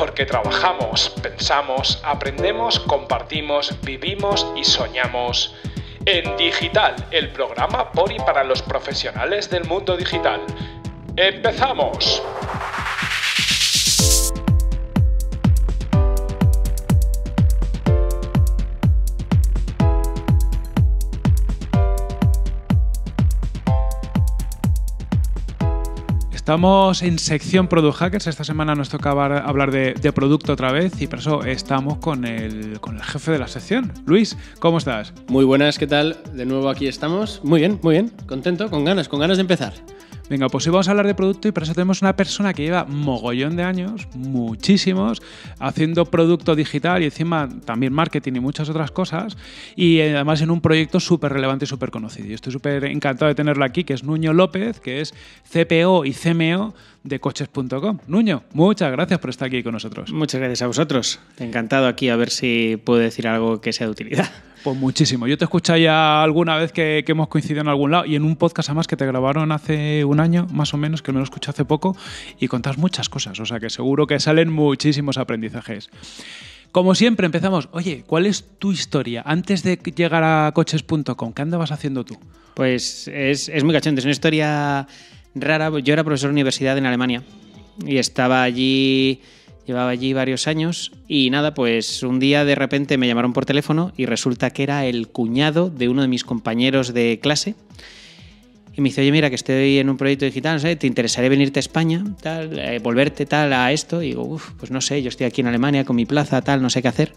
porque trabajamos, pensamos, aprendemos, compartimos, vivimos y soñamos. En Digital, el programa por para los profesionales del mundo digital. ¡Empezamos! Estamos en sección Product Hackers. Esta semana nos toca hablar de, producto otra vez y por eso estamos con con el, jefe de la sección. Luis, ¿cómo estás? Muy buenas, ¿qué tal? De nuevo aquí estamos. Muy bien, muy bien. Contento, con ganas, con ganas de empezar. Venga, pues hoy vamos a hablar de producto y para eso tenemos una persona que lleva mogollón de años, muchísimos, haciendo producto digital y encima también marketing y muchas otras cosas. Y además en un proyecto súper relevante y súper conocido. Y estoy súper encantado de tenerlo aquí, que es Nuño López, que es CPO y CMO de coches.com. Nuño, muchas gracias por estar aquí con nosotros. Muchas gracias a vosotros. Encantado aquí a ver si puedo decir algo que sea de utilidad. Pues muchísimo. Yo te escuché ya alguna vez que, hemos coincidido en algún lado y en un podcast más que te grabaron hace un año, más o menos, que me lo escuché hace poco, y contás muchas cosas. O sea que seguro que salen muchísimos aprendizajes. Como siempre, empezamos. Oye, ¿cuál es tu historia antes de llegar a coches.com? ¿Qué andabas haciendo tú? Pues es, muy cachante, Es una historia rara. Yo era profesor de universidad en Alemania y estaba allí, llevaba allí varios años y nada, pues un día de repente me llamaron por teléfono y resulta que era el cuñado de uno de mis compañeros de clase. Y me dice, oye, mira, que estoy en un proyecto digital, no te interesaría venirte a España, tal, eh, volverte tal a esto. Y digo, pues no sé, yo estoy aquí en Alemania con mi plaza, tal, no sé qué hacer.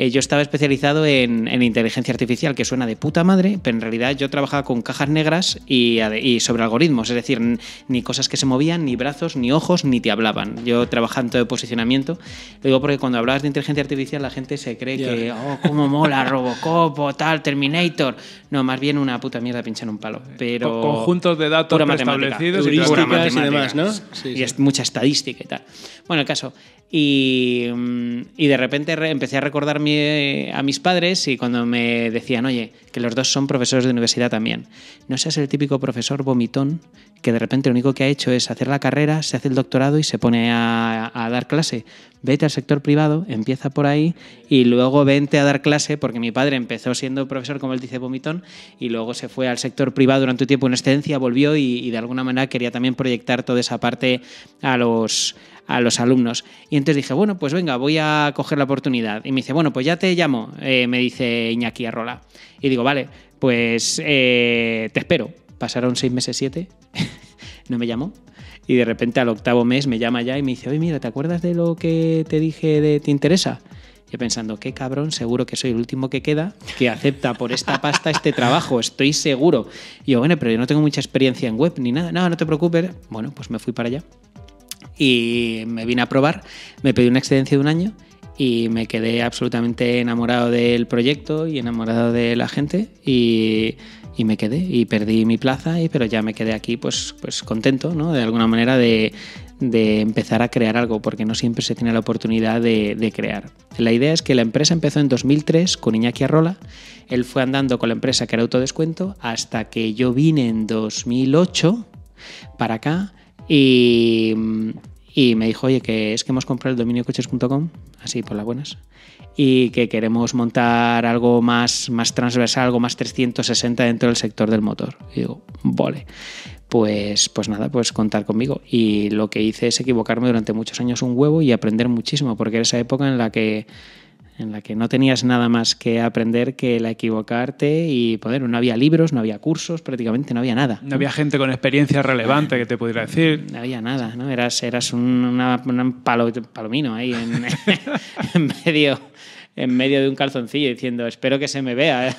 Eh, yo estaba especializado en, inteligencia artificial, que suena de puta madre, pero en realidad yo trabajaba con cajas negras y, sobre algoritmos, es decir, ni cosas que se movían, ni brazos, ni ojos, ni te hablaban. Yo trabajaba en todo posicionamiento. Lo digo porque cuando hablabas de inteligencia artificial la gente se cree que, oh, cómo mola Robocop o tal, Terminator. No, más bien una puta mierda pinchar un palo. Eh, pero Conjuntos de datos preestablecidos y, y demás, ¿no? Sí, y es mucha estadística y tal. Bueno, el caso. Y, mm, y de repente empecé a recordar mi eh, a mis padres y cuando me decían, oye, que los dos son profesores de universidad también, no seas el típico profesor vomitón que de repente lo único que ha hecho es hacer la carrera, se hace el doctorado y se pone a, dar clase. Vete al sector privado, empieza por ahí y luego vente a dar clase, porque mi padre empezó siendo profesor, como él dice, vomitón, y luego se fue al sector privado durante un tiempo en excedencia, volvió y de alguna manera quería también proyectar toda esa parte a los a los alumnos. Y entonces dije, bueno, pues venga, voy a coger la oportunidad. Y me dice, bueno, pues ya te llamo, eh, me dice Iñaki Arrola. Y digo, vale, pues eh, te espero. Pasaron seis meses, siete, no me llamó. Y de repente al octavo mes me llama ya y me dice, oye, mira, ¿te acuerdas de lo que te dije de te interesa? Yo pensando, qué cabrón, seguro que soy el último que queda que acepta por esta pasta este trabajo, estoy seguro. Y yo, bueno, pero yo no tengo mucha experiencia en web ni nada. No, no te preocupes. Bueno, pues me fui para allá y me vine a probar, me pedí una excedencia de un año y me quedé absolutamente enamorado del proyecto y enamorado de la gente y, me quedé y perdí mi plaza y pero ya me quedé aquí pues, pues contento, ¿no? De alguna manera de, empezar a crear algo, porque no siempre se tiene la oportunidad de, de, crear. La idea es que la empresa empezó en 2003 con Iñaki Arrola, él fue andando con la empresa que era autodescuento hasta que yo vine en 2008 para acá y, y me dijo, oye, que es que hemos comprado el dominio coches.com, así por las buenas, y que queremos montar algo más, más transversal, algo más 360 dentro del sector del motor. Y digo, vale, pues, pues nada, pues contar conmigo. Y lo que hice es equivocarme durante muchos años un huevo y aprender muchísimo, porque era esa época en la que en la que no tenías nada más que aprender que la equivocarte y poder. No había libros, no había cursos, prácticamente no había nada. No había gente con experiencia relevante que te pudiera decir. No había nada, ¿no? Eras, eras un, palomino ahí en medio en medio de un calzoncillo diciendo, espero que se me vea eh".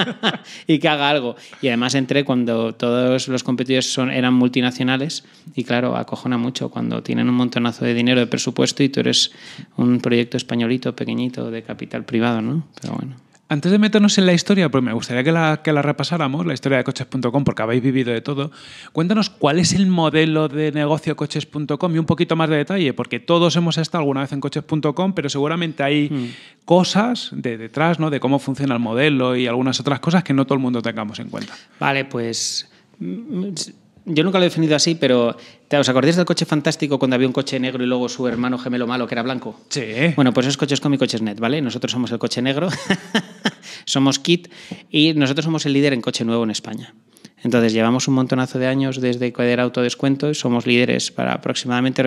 y que haga algo. Y además entré cuando todos los competidores son, eran multinacionales y claro, acojona mucho cuando tienen un montonazo de dinero de presupuesto y tú eres un proyecto españolito pequeñito de capital privado, ¿no? Pero bueno. Antes de meternos en la historia, pues me gustaría que la, repasáramos, la historia de coches.com, porque habéis vivido de todo. Cuéntanos cuál es el modelo de negocio coches.com y un poquito más de detalle, porque todos hemos estado alguna vez en coches.com, pero seguramente hay hmm. cosas de detrás, ¿no? De cómo funciona el modelo y algunas otras cosas que no todo el mundo tengamos en cuenta. Vale, pues mm, mm, yo nunca lo he definido así, pero ¿os acordáis del coche fantástico cuando había un coche negro y luego su hermano gemelo malo que era blanco? Sí. Bueno, pues esos coches con mi coches net, ¿vale? Nosotros somos el coche negro, somos Kit y nosotros somos el líder en coche nuevo en España. Entonces llevamos un montonazo de años desde Coder Autodescuento, somos líderes para aproximadamente,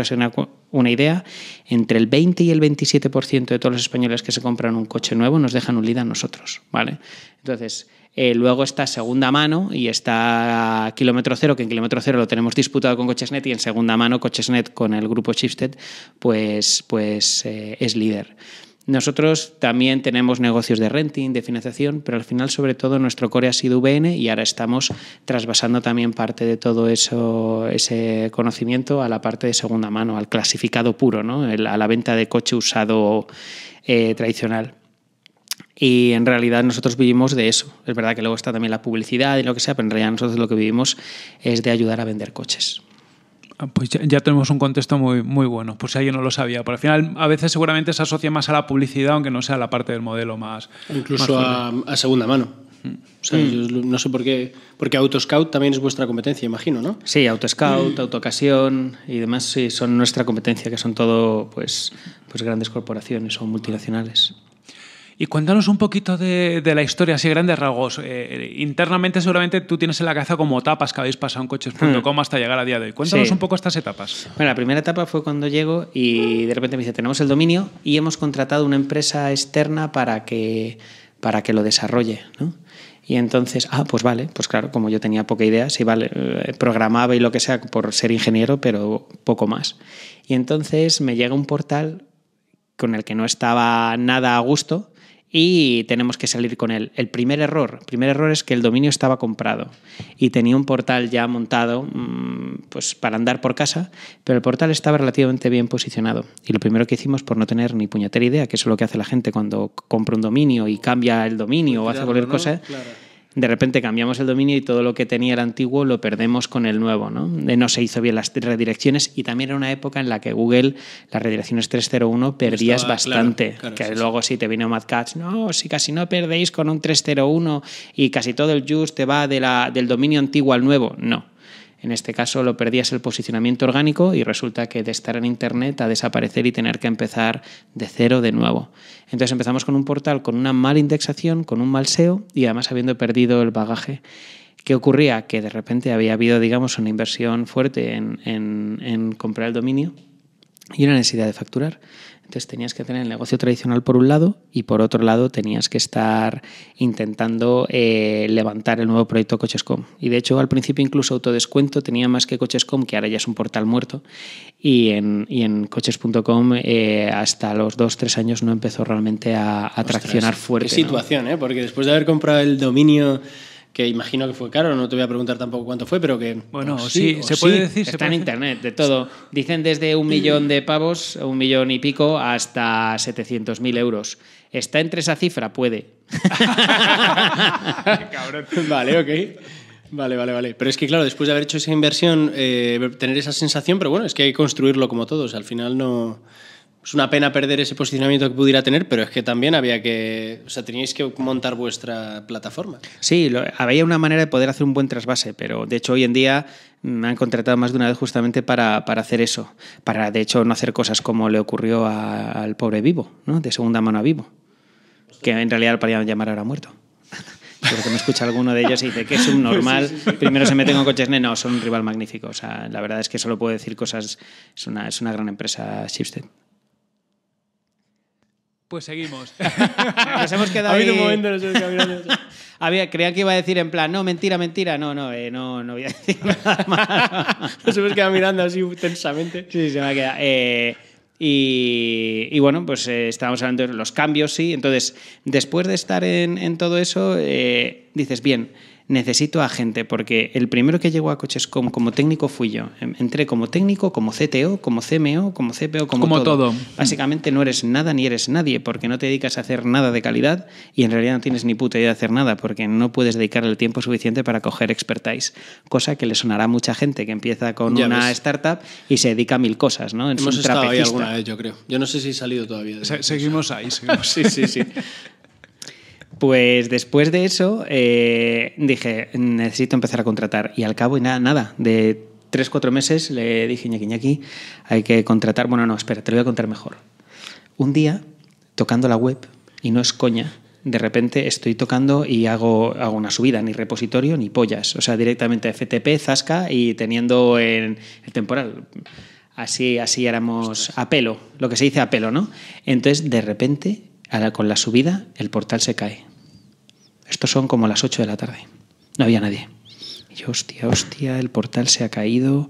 una idea, entre el 20 y el 27% de todos los españoles que se compran un coche nuevo nos dejan un líder a nosotros, ¿vale? Entonces, eh, luego está segunda mano y está kilómetro cero, que en kilómetro cero lo tenemos disputado con Cochesnet y en segunda mano Cochesnet con el grupo Shifted, pues, pues eh, es líder. Nosotros también tenemos negocios de renting, de financiación, pero al final, sobre todo, nuestro core ha sido VN y ahora estamos trasvasando también parte de todo eso, ese conocimiento a la parte de segunda mano, al clasificado puro, ¿no? a la venta de coche usado eh, tradicional. Y en realidad nosotros vivimos de eso. Es verdad que luego está también la publicidad y lo que sea, pero en realidad nosotros lo que vivimos es de ayudar a vender coches. Ah, pues ya, tenemos un contexto muy, muy bueno, Pues si alguien no lo sabía. Pero al final, a veces seguramente se asocia más a la publicidad, aunque no sea la parte del modelo más. Incluso a, segunda mano. Mm. O sea, mm. no sé por qué. Porque AutoScout también es vuestra competencia, imagino, ¿no? Sí, AutoScout, auto mm. AutoCasión y demás sí, son nuestra competencia, que son todo pues, pues grandes corporaciones o multinacionales. Y cuéntanos un poquito de, la historia, así grandes rasgos. Eh, internamente, seguramente tú tienes en la cabeza como etapas que habéis pasado en coches.com hmm. hasta llegar a día de hoy. Cuéntanos un poco estas etapas. Bueno, la primera etapa fue cuando llego y de repente me dice: Tenemos el dominio y hemos contratado una empresa externa para que, para que lo desarrolle. ¿no? Y entonces, ah, pues vale, pues claro, como yo tenía poca idea, si vale, eh, programaba y lo que sea por ser ingeniero, pero poco más. Y entonces me llega un portal con el que no estaba nada a gusto y tenemos que salir con él. El primer error, primer error es que el dominio estaba comprado y tenía un portal ya montado mm, pues, para andar por casa, pero el portal estaba relativamente bien posicionado. Y lo primero que hicimos por no tener ni puñetera idea, que es lo que hace la gente cuando compra un dominio y cambia el dominio o hace cualquier cosa, de repente cambiamos el dominio y todo lo que tenía el antiguo lo perdemos con el nuevo. No, eh, no se hizo bien las redirecciones y también era una época en la que Google, las redirecciones 301, perdías bastante. que luego si te vino Mad no, si casi no perdéis con un 301 y casi todo el use te va de la, del dominio antiguo al nuevo. No, en este caso lo perdías el posicionamiento orgánico y resulta que de estar en Internet a desaparecer y tener que empezar de cero de nuevo. Entonces empezamos con un portal con una mala indexación, con un mal SEO y además habiendo perdido el bagaje. ¿Qué ocurría? Que de repente había habido, digamos, una inversión fuerte en, en comprar el dominio y una necesidad de facturar tenías que tener el negocio tradicional por un lado y por otro lado tenías que estar intentando eh, levantar el nuevo proyecto Coches.com. Y de hecho al principio incluso autodescuento tenía más que Coches.com, que ahora ya es un portal muerto, y en, en Coches.com eh, hasta los dos, tres años no empezó realmente a, a traccionar fuerte. Qué situación, ¿eh? porque después de haber comprado el dominio que imagino que fue caro, no te voy a preguntar tampoco cuánto fue, pero que... Bueno, o sí, se puede decir... Está en internet, de todo. Dicen desde un millón de pavos, un millón y pico, hasta 700.000 euros. ¿Está entre esa cifra? Puede. Vale, ok. Vale, vale, vale. Pero es que, claro, después de haber hecho esa inversión, eh, tener esa sensación, pero bueno, es que hay que construirlo como todos. Al final no es una pena perder ese posicionamiento que pudiera tener, pero es que también había que, o sea, teníais que montar vuestra plataforma. Sí, había una manera de poder hacer un buen trasvase, pero de hecho hoy en día me han contratado más de una vez justamente para, para hacer eso, para de hecho no hacer cosas como le ocurrió al pobre vivo, ¿no? de segunda mano a vivo, que en realidad lo llamar ahora muerto. Porque me escucha alguno de ellos y dice que es un normal. Primero se meten con coches. No, son un rival magnífico. O sea, la verdad es que solo puedo decir cosas. Es una, es una gran empresa, Shipstead. Pues seguimos. nos hemos quedado. Ha habido un momento, no Había, creía que iba a decir en plan, no, mentira, mentira. No, no, eh, no, no voy a decir nada más. nos hemos quedado mirando así tensamente. Sí, se me ha quedado. Eh, y, y, bueno, pues eh, estábamos hablando de los cambios, sí. Entonces, después de estar en, en todo eso, dices, bien necesito a gente, porque el primero que llegó a Cochescom como técnico fui yo. Em, entré como técnico, como CTO, como CMO, como CPO, como, como todo. Mm. Básicamente no eres nada ni eres nadie, porque no te dedicas a hacer nada de calidad y en realidad no tienes ni puta idea de hacer nada, porque no puedes dedicarle el tiempo suficiente para coger expertise, cosa que le sonará a mucha gente que empieza con una startup y se dedica a mil cosas, ¿no? Hemos estado ahí alguna vez, yo creo. Yo no sé si he salido todavía. seguimos ahí, sí, sí, sí. Pues después de eso eh, dije, necesito empezar a contratar. Y al cabo, y nada, nada, de tres, cuatro meses le dije, ñaqui, ñaqui, hay que contratar. Bueno, no, espera, te lo voy a contar mejor. Un día, tocando la web, y no es coña, de repente estoy tocando y hago, una subida, ni repositorio ni pollas. O sea, directamente FTP, Zasca y teniendo en el temporal. Así, así éramos a pelo, lo que se dice a pelo, ¿no? Entonces, de repente, con la subida, el portal se cae. Estos son como las 8 de la tarde. No había nadie. Y yo, hostia, hostia, el portal se ha caído.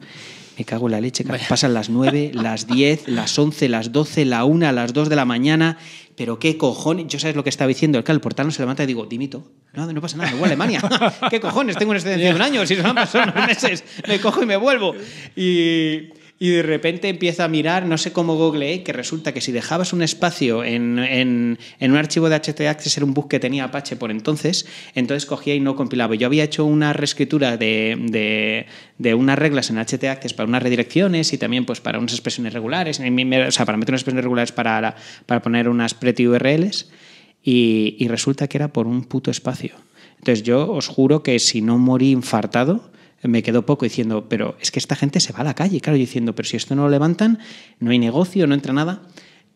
Me cago en la leche. Pasan las 9, las 10, las 11, las 12, la 1, las 2 de la mañana. Pero qué cojones. Yo sabes lo que estaba diciendo. El que el portal no se levanta y digo, dimito. No, no pasa nada, me Alemania. ¿Qué cojones? Tengo excedencia de un año. Si son han meses, me cojo y me vuelvo. Y y de repente empieza a mirar, no sé cómo Google, eh, que resulta que si dejabas un espacio en, un archivo de htaccess, era un bus que tenía Apache por entonces, entonces cogía y no compilaba. Yo había hecho una reescritura de, de, unas reglas en htaccess para unas redirecciones y también pues, para unas expresiones regulares, o sea, para meter unas expresiones regulares para, para poner unas pretty URLs, y, y resulta que era por un puto espacio. Entonces yo os juro que si no morí infartado, me quedó poco diciendo, pero es que esta gente se va a la calle, claro, diciendo, pero si esto no lo levantan, no hay negocio, no entra nada.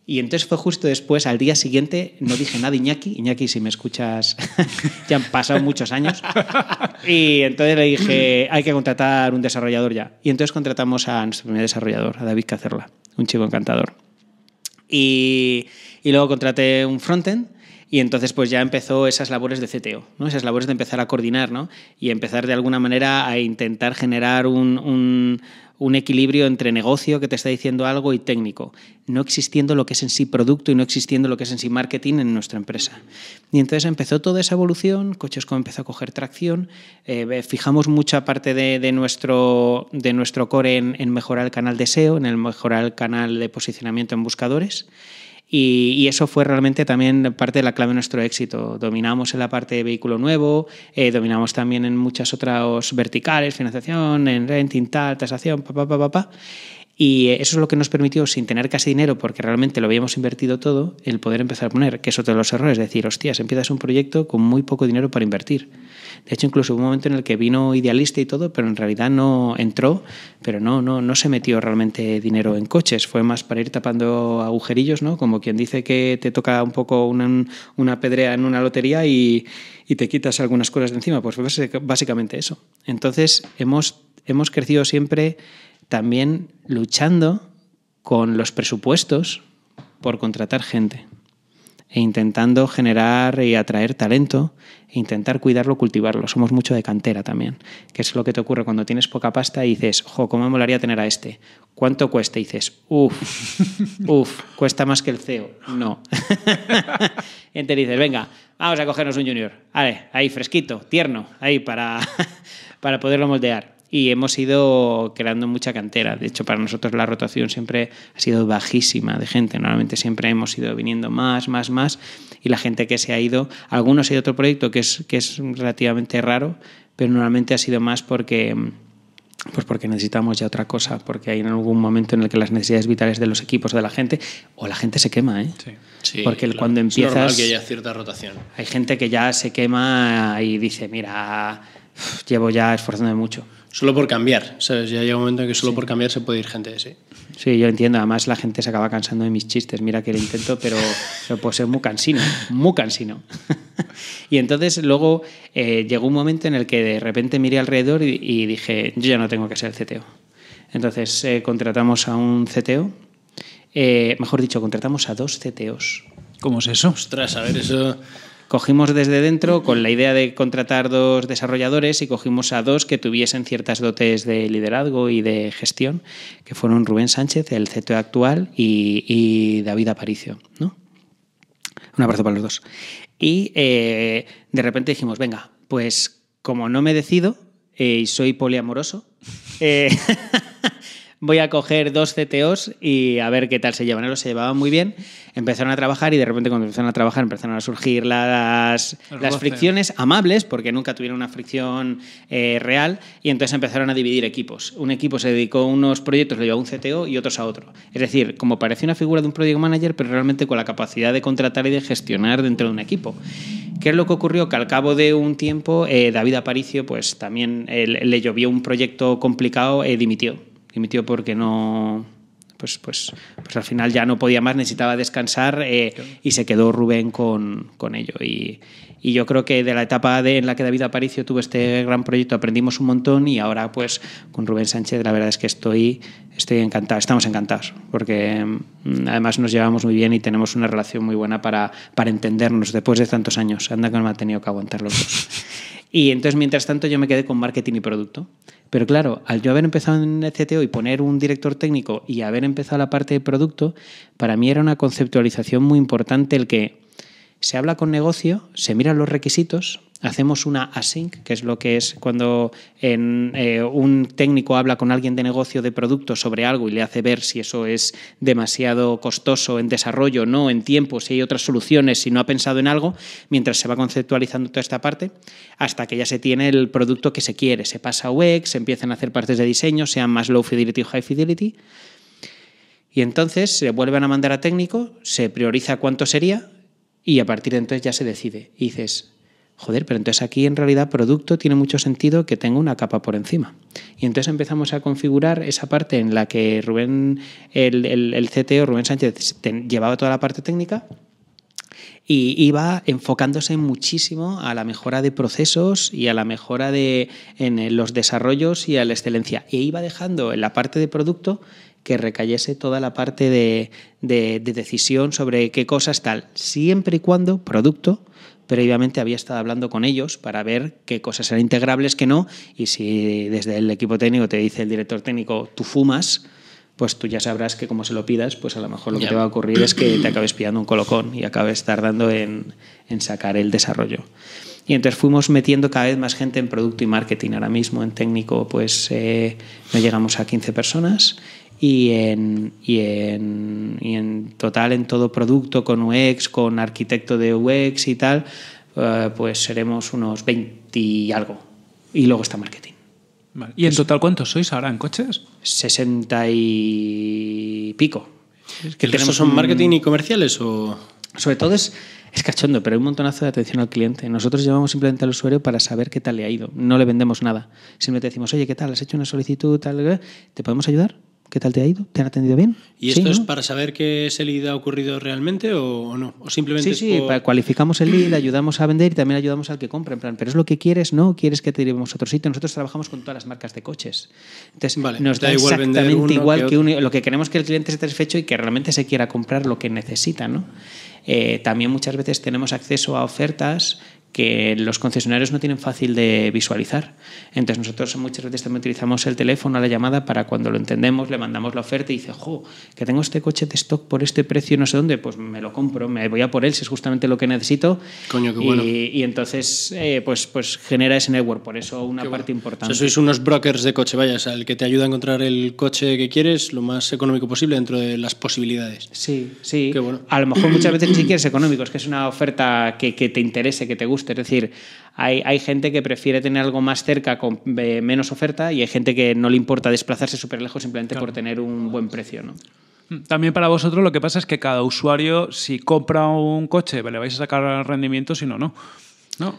Y entonces fue justo después, al día siguiente, no dije nada Iñaki. Iñaki, si me escuchas, ya han pasado muchos años. Y entonces le dije, hay que contratar un desarrollador ya. Y entonces contratamos a nuestro primer desarrollador, a David Cacerla, un chico encantador. Y, y luego contraté un frontend y entonces pues ya empezó esas labores de CTO, ¿no? esas labores de empezar a coordinar y empezar de alguna manera a intentar generar un, equilibrio entre negocio que te está diciendo algo y técnico, no existiendo lo que es en sí producto y no existiendo lo que es en sí marketing en nuestra empresa. Y entonces empezó toda esa evolución, Cochesco empezó a coger tracción, eh, eh, fijamos mucha parte de, nuestro, de nuestro core en, en mejorar el canal de SEO, en el mejorar el canal de posicionamiento en buscadores. Y, eso fue realmente también parte de la clave de nuestro éxito. Dominamos en la parte de vehículo nuevo, eh, dominamos también en muchas otras verticales, financiación, en renting, tal, tasación, papá, papá, pa Pa, pa. Y eso es lo que nos permitió, sin tener casi dinero, porque realmente lo habíamos invertido todo, el poder empezar a poner, que es otro de los errores, decir, hostias, empiezas un proyecto con muy poco dinero para invertir. De hecho, incluso hubo un momento en el que vino idealista y todo, pero en realidad no entró, pero no, no, no se metió realmente dinero en coches, fue más para ir tapando agujerillos, ¿no? Como quien dice que te toca un poco una, pedrea en una lotería y, te quitas algunas cosas de encima, pues fue básicamente eso. Entonces, hemos, hemos crecido siempre también luchando con los presupuestos por contratar gente e intentando generar y atraer talento e intentar cuidarlo, cultivarlo. Somos mucho de cantera también, que es lo que te ocurre cuando tienes poca pasta y dices, jo, ¿cómo me molaría tener a este? ¿Cuánto cuesta? Y dices, uff, uff, cuesta más que el CEO. No. y dices, venga, vamos a cogernos un junior. Vale, ahí, fresquito, tierno, ahí para, para poderlo moldear y hemos ido creando mucha cantera. De hecho, para nosotros la rotación siempre ha sido bajísima de gente. Normalmente siempre hemos ido viniendo más, más, más. Y la gente que se ha ido, algunos a otro proyecto que es, que es relativamente raro, pero normalmente ha sido más porque, pues porque necesitamos ya otra cosa, porque hay en algún momento en el que las necesidades vitales de los equipos de la gente o la gente se quema, ¿eh? Sí. porque cuando empiezas normal que haya cierta rotación. Hay gente que ya se quema y dice, mira, llevo ya esforzándome mucho solo por cambiar, ¿sabes? Ya llega un momento en que solo por cambiar se puede ir gente, sí. Sí, yo entiendo. Además, la gente se acaba cansando de mis chistes. Mira que lo intento, pero, puede ser muy cansino, muy cansino. y entonces luego eh, llegó un momento en el que de repente miré alrededor y, dije, yo ya no tengo que ser el CTO. Entonces eh, contratamos a un CTO, eh, mejor dicho, contratamos a dos CTOs. ¿Cómo es eso? Ostras, a ver, eso... Cogimos desde dentro con la idea de contratar dos desarrolladores y cogimos a dos que tuviesen ciertas dotes de liderazgo y de gestión, que fueron Rubén Sánchez, el CTO actual, y, David Aparicio. Un abrazo para los dos. Y eh, de repente dijimos, venga, pues como no me decido eh, y soy poliamoroso, eh, voy a coger dos CTOs y a ver qué tal se llevan. Ellos se llevaban muy bien, empezaron a trabajar y de repente cuando empezaron a trabajar empezaron a surgir las, fricciones amables, porque nunca tuvieron una fricción eh, real, y entonces empezaron a dividir equipos. Un equipo se dedicó a unos proyectos, lo a un CTO y otros a otro. Es decir, como parece una figura de un project manager, pero realmente con la capacidad de contratar y de gestionar dentro de un equipo. ¿Qué es lo que ocurrió? Que al cabo de un tiempo, eh, David Aparicio, pues también eh, le llovió un proyecto complicado, y dimitió dimitió porque no, pues, pues, pues, al final ya no podía más, necesitaba descansar eh, y se quedó Rubén con, con ello. Y, y, yo creo que de la etapa de, en la que David Aparicio tuvo este gran proyecto aprendimos un montón y ahora pues con Rubén Sánchez la verdad es que estoy, estoy encantado, estamos encantados, porque mm, además nos llevamos muy bien y tenemos una relación muy buena para, para entendernos después de tantos años. Anda que no me ha tenido que aguantar los dos. Y entonces, mientras tanto, yo me quedé con marketing y producto. Pero claro, al yo haber empezado en el CTO y poner un director técnico y haber empezado la parte de producto, para mí era una conceptualización muy importante el que se habla con negocio, se miran los requisitos, hacemos una async, que es lo que es cuando eh, un técnico habla con alguien de negocio de producto sobre algo y le hace ver si eso es demasiado costoso en desarrollo, no en tiempo, si hay otras soluciones, si no ha pensado en algo, mientras se va conceptualizando toda esta parte, hasta que ya se tiene el producto que se quiere. Se pasa a UX, se empiezan a hacer partes de diseño, sean más low fidelity o high fidelity. Y entonces se vuelven a mandar a técnico, se prioriza cuánto sería, y a partir de entonces ya se decide. Y dices, joder, pero entonces aquí en realidad producto tiene mucho sentido que tenga una capa por encima. Y entonces empezamos a configurar esa parte en la que Rubén, el, el, CTO Rubén Sánchez, llevaba toda la parte técnica y iba enfocándose muchísimo a la mejora de procesos y a la mejora de en los desarrollos y a la excelencia. Y e iba dejando en la parte de producto que recayese toda la parte de, decisión sobre qué cosas tal, siempre y cuando producto previamente había estado hablando con ellos para ver qué cosas eran integrables, que no, y si desde el equipo técnico te dice el director técnico, tú fumas, pues tú ya sabrás que como se lo pidas, pues a lo mejor lo que te va a ocurrir es que te acabes pillando un colocón y acabes tardando en, en, sacar el desarrollo. Y entonces fuimos metiendo cada vez más gente en producto y marketing. Ahora mismo en técnico pues eh, no llegamos a 15 personas y en, total en todo producto con UX, con arquitecto de UX y tal, eh, pues seremos unos 20 y algo. Y luego está marketing. ¿Y en total cuántos sois ahora en coches? 60 y pico. ¿Es que son marketing y comerciales o...? Sobre todo es, es cachondo, pero hay un montonazo de atención al cliente. Nosotros llevamos simplemente al usuario para saber qué tal le ha ido. No le vendemos nada. Simplemente decimos, oye, ¿qué tal? ¿Has hecho una solicitud? Tal, eh? ¿Te podemos ayudar? ¿Qué tal te ha ido? ¿Te han atendido bien? ¿Y esto es para saber que ese lead ha ocurrido realmente o no? ¿O simplemente sí, sí, cualificamos el lead, ayudamos a vender y también ayudamos al que compra. En plan, pero es lo que quieres, ¿no? ¿Quieres que te llevemos a otro sitio? Nosotros trabajamos con todas las marcas de coches. Entonces, nos da, igual exactamente igual que, lo que queremos que el cliente esté satisfecho y que realmente se quiera comprar lo que necesita, ¿no? Eh, también muchas veces tenemos acceso a ofertas que los concesionarios no tienen fácil de visualizar. Entonces nosotros muchas veces también utilizamos el teléfono a la llamada para cuando lo entendemos, le mandamos la oferta y dice, jo, que tengo este coche de stock por este precio no sé dónde, pues me lo compro, me voy a por él si es justamente lo que necesito. Coño, y, y, entonces eh, pues, pues genera ese network, por eso una parte importante. sois unos brokers de coche, vayas al que te ayuda a encontrar el coche que quieres lo más económico posible dentro de las posibilidades. Sí, sí. Qué bueno. A lo mejor muchas veces ni siquiera es económico, es que es una oferta que, que te interese, que te guste es decir, hay, gente que prefiere tener algo más cerca con eh, menos oferta y hay gente que no le importa desplazarse súper lejos simplemente por tener un buen precio. ¿no? Mm, también para vosotros lo que pasa es que cada usuario, si compra un coche, le vais a sacar rendimiento, si no, no. No.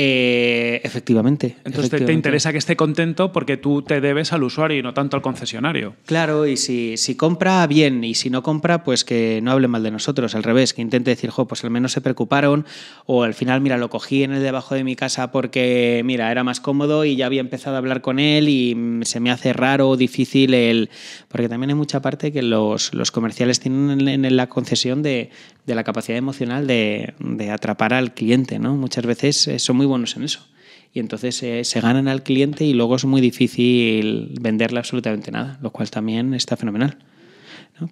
Eh, efectivamente. Entonces te interesa que esté contento porque tú te debes al usuario y no tanto al concesionario. Claro, y si, si compra, bien, y si no compra, pues que no hable mal de nosotros, al revés, que intente decir, jo, pues al menos se preocuparon, o al final, mira, lo cogí en el debajo de mi casa porque, mira, era más cómodo y ya había empezado a hablar con él y se me hace raro o difícil el... Porque también hay mucha parte que los, los comerciales tienen en la concesión de de la capacidad emocional de, atrapar al cliente, ¿no? Muchas veces eh, son muy buenos en eso. Y entonces eh, se ganan al cliente y luego es muy difícil venderle absolutamente nada, lo cual también está fenomenal.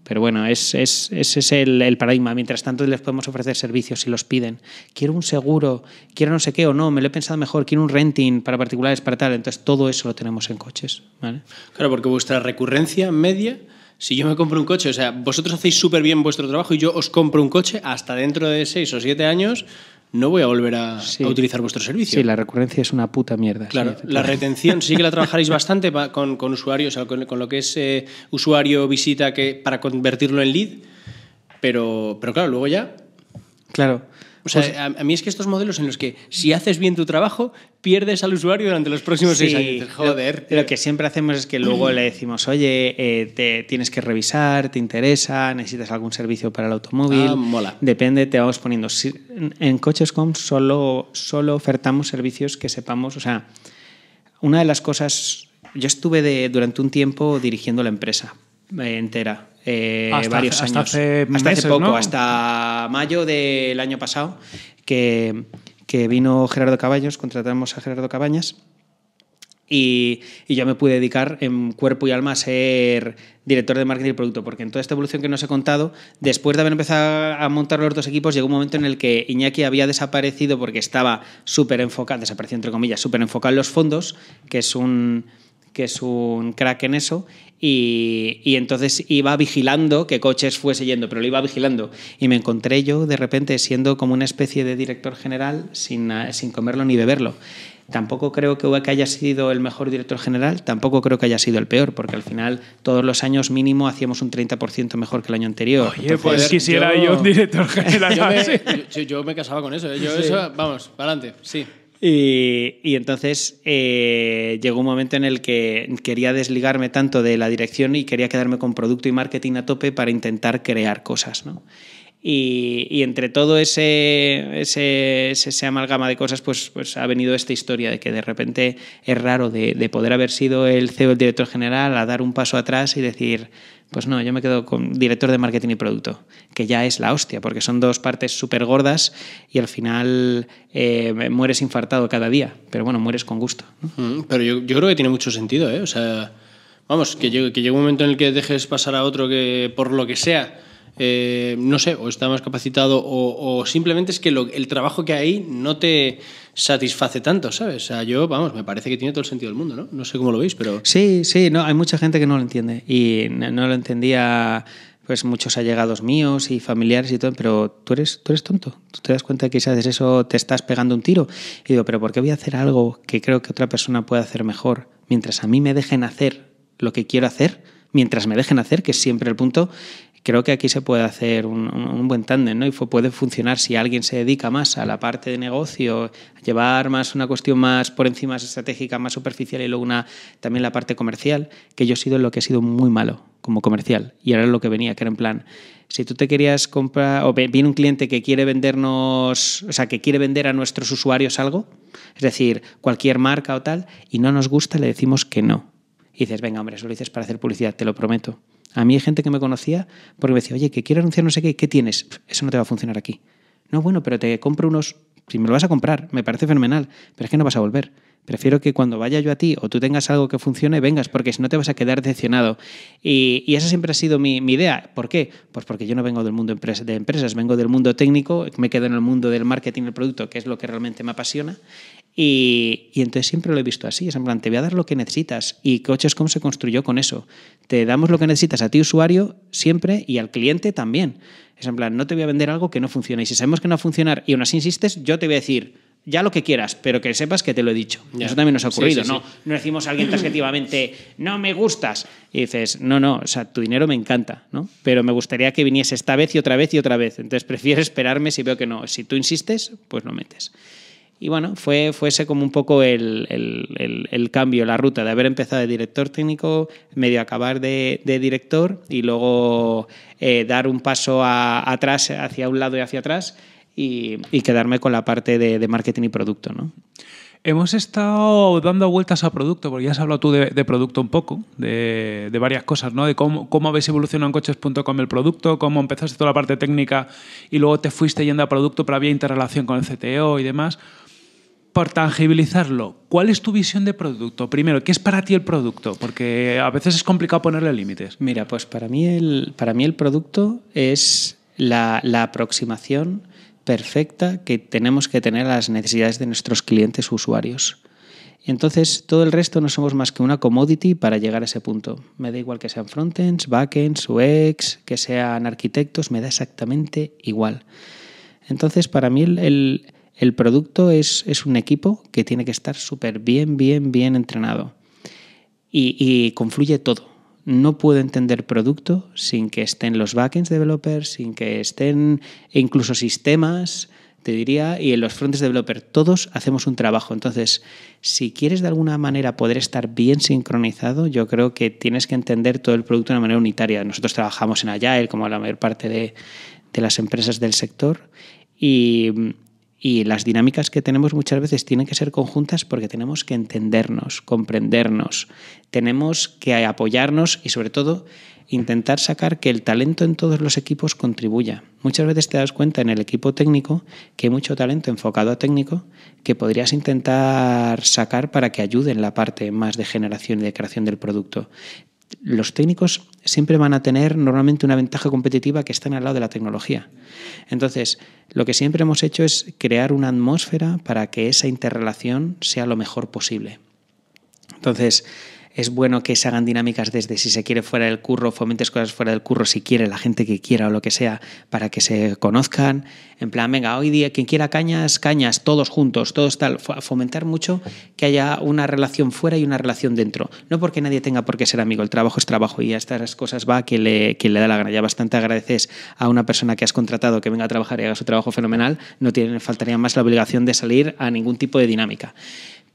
Pero bueno, ese es el, paradigma. Mientras tanto, les podemos ofrecer servicios si los piden. Quiero un seguro, quiero no sé qué o no, me lo he pensado mejor, quiero un renting para particulares, para tal. Entonces, todo eso lo tenemos en coches. Claro, porque vuestra recurrencia media si yo me compro un coche, o sea, vosotros hacéis súper bien vuestro trabajo y yo os compro un coche, hasta dentro de seis o siete años no voy a volver a, utilizar vuestro servicio. Sí, la recurrencia es una puta mierda. Claro, la retención sí que la trabajaréis bastante con, usuarios, con, lo que es eh, usuario, visita, que, para convertirlo en lead, pero, pero claro, luego ya... Claro. O sea, pues a, mí es que estos modelos en los que si haces bien tu trabajo, pierdes al usuario durante los próximos seis años. Joder. Lo, que siempre hacemos es que luego le decimos, oye, eh, te tienes que revisar, te interesa, necesitas algún servicio para el automóvil. Ah, mola. Depende, te vamos poniendo. en, Coches.com solo, solo ofertamos servicios que sepamos, o sea, una de las cosas, yo estuve de, durante un tiempo dirigiendo la empresa eh, entera eh, varios años. Hasta hace, poco, hasta mayo del año pasado, que, vino Gerardo Caballos, contratamos a Gerardo Cabañas. Y, y, yo me pude dedicar en cuerpo y alma a ser director de marketing y producto, porque en toda esta evolución que nos he contado, después de haber empezado a montar los dos equipos, llegó un momento en el que Iñaki había desaparecido porque estaba súper enfocado, desapareció entre comillas, súper enfocado en los fondos, que es un, que es un crack en eso, y, entonces iba vigilando que coches fuese yendo, pero lo iba vigilando. Y me encontré yo de repente siendo como una especie de director general sin, ah, sin comerlo ni beberlo. Tampoco creo que haya sido el mejor director general, tampoco creo que haya sido el peor, porque al final todos los años mínimo hacíamos un 30% mejor que el año anterior. Oye, pues quisiera yo... un director general. yo, me, yo, me, casaba con eso, ¿eh? vamos, para adelante, sí. Y, entonces eh, llegó un momento en el que quería desligarme tanto de la dirección y quería quedarme con producto y marketing a tope para intentar crear cosas. ¿no? Y, entre todo ese, amalgama de cosas, pues, pues, ha venido esta historia de que de repente es raro de, poder haber sido el CEO, el director general, a dar un paso atrás y decir, pues no, yo me quedo con director de marketing y producto, que ya es la hostia, porque son dos partes súper gordas y al final eh, mueres infartado cada día, pero bueno, mueres con gusto. Mm, pero yo, yo, creo que tiene mucho sentido, ¿eh? O sea, vamos, que llegue, un momento en el que dejes pasar a otro que por lo que sea eh, no sé, o está más capacitado, o, simplemente es que el trabajo que hay no te satisface tanto, ¿sabes? O sea, yo, vamos, me parece que tiene todo el sentido del mundo, ¿no? No sé cómo lo veis, pero... Sí, sí, no, hay mucha gente que no lo entiende y no, lo entendía pues muchos allegados míos y familiares y todo, pero tú eres, tú eres tonto. Tú te das cuenta que si haces eso te estás pegando un tiro. Y digo, pero ¿por qué voy a hacer algo que creo que otra persona puede hacer mejor? Mientras a mí me dejen hacer lo que quiero hacer, mientras me dejen hacer, que es siempre el punto, creo que aquí se puede hacer un, buen tándem, ¿no? Y puede funcionar si alguien se dedica más a la parte de negocio, llevar más una cuestión más por encima, más estratégica, más superficial y luego una, también la parte comercial, que yo he sido en lo que he sido muy malo como comercial. Y ahora lo que venía, que era en plan, si tú te querías comprar, o viene un cliente que quiere vendernos, o sea, que quiere vender a nuestros usuarios algo, es decir, cualquier marca o tal, y no nos gusta, le decimos que no. Y dices, venga, hombre, eso lo dices para hacer publicidad, te lo prometo. A mí hay gente que me conocía porque me decía, oye, que quiero anunciar no sé qué, ¿qué tienes? Eso no te va a funcionar aquí. No, bueno, pero te compro unos, si me lo vas a comprar, me parece fenomenal, pero es que no vas a volver. Prefiero que cuando vaya yo a ti o tú tengas algo que funcione, vengas, porque si no te vas a quedar decepcionado. Y, y esa siempre ha sido mi, mi, idea. ¿Por qué? Pues porque yo no vengo del mundo de empresas, vengo del mundo técnico, me quedo en el mundo del marketing, el producto, que es lo que realmente me apasiona. Y, entonces siempre lo he visto así, es en plan, te voy a dar lo que necesitas. Y cómo se construyó con eso. Te damos lo que necesitas a ti usuario siempre y al cliente también. Es en plan, no te voy a vender algo que no funcione. Y si sabemos que no va a funcionar y aún así insistes, yo te voy a decir, ya lo que quieras, pero que sepas que te lo he dicho. Eso también nos ha ocurrido, ¿no? No decimos a alguien transgresivamente, no me gustas. Y dices, no, no, o sea, tu dinero me encanta, ¿no? Pero me gustaría que viniese esta vez y otra vez y otra vez. Entonces prefiero esperarme si veo que no. Si tú insistes, pues no metes. Y bueno, fue, fuese como un poco el, cambio, la ruta de haber empezado de director técnico, medio acabar de, director y luego eh, dar un paso atrás, hacia un lado y hacia atrás y, quedarme con la parte de, marketing y producto. ¿no? Hemos estado dando vueltas a producto, porque ya has hablado tú de, producto un poco, de, varias cosas, ¿no? De cómo, cómo habéis evolucionado en coches.com el producto, cómo empezaste toda la parte técnica y luego te fuiste yendo a producto, pero había interrelación con el CTO y demás por tangibilizarlo, ¿cuál es tu visión de producto? Primero, ¿qué es para ti el producto? Porque a veces es complicado ponerle límites. Mira, pues para mí el, para mí el producto es la, la aproximación perfecta que tenemos que tener a las necesidades de nuestros clientes usuarios. Entonces, todo el resto no somos más que una commodity para llegar a ese punto. Me da igual que sean frontends, backends, UX, que sean arquitectos, me da exactamente igual. Entonces, para mí el, el producto es, un equipo que tiene que estar súper bien, bien, bien entrenado. Y, confluye todo no puedo entender producto sin que estén los backends developers, sin que estén incluso sistemas, te diría, y en los de developer Todos hacemos un trabajo. Entonces, si quieres de alguna manera poder estar bien sincronizado, yo creo que tienes que entender todo el producto de una manera unitaria. Nosotros trabajamos en Agile, como la mayor parte de, de las empresas del sector, y y las dinámicas que tenemos muchas veces tienen que ser conjuntas porque tenemos que entendernos, comprendernos, tenemos que apoyarnos y sobre todo intentar sacar que el talento en todos los equipos contribuya. Muchas veces te das cuenta en el equipo técnico que hay mucho talento enfocado a técnico que podrías intentar sacar para que ayude en la parte más de generación y de creación del producto. Los técnicos siempre van a tener normalmente una ventaja competitiva que están al lado de la tecnología. Entonces, lo que siempre hemos hecho es crear una atmósfera para que esa interrelación sea lo mejor posible. Entonces, es bueno que se hagan dinámicas desde si se quiere fuera del curro, fomentes cosas fuera del curro, si quiere la gente que quiera o lo que sea, para que se conozcan. En plan, venga, hoy día quien quiera cañas, cañas, todos juntos, todos tal. Fomentar mucho que haya una relación fuera y una relación dentro. No porque nadie tenga por qué ser amigo, el trabajo es trabajo y a estas cosas va que le, da la gana. Ya bastante agradeces a una persona que has contratado que venga a trabajar y haga su trabajo fenomenal, no tiene, faltaría más la obligación de salir a ningún tipo de dinámica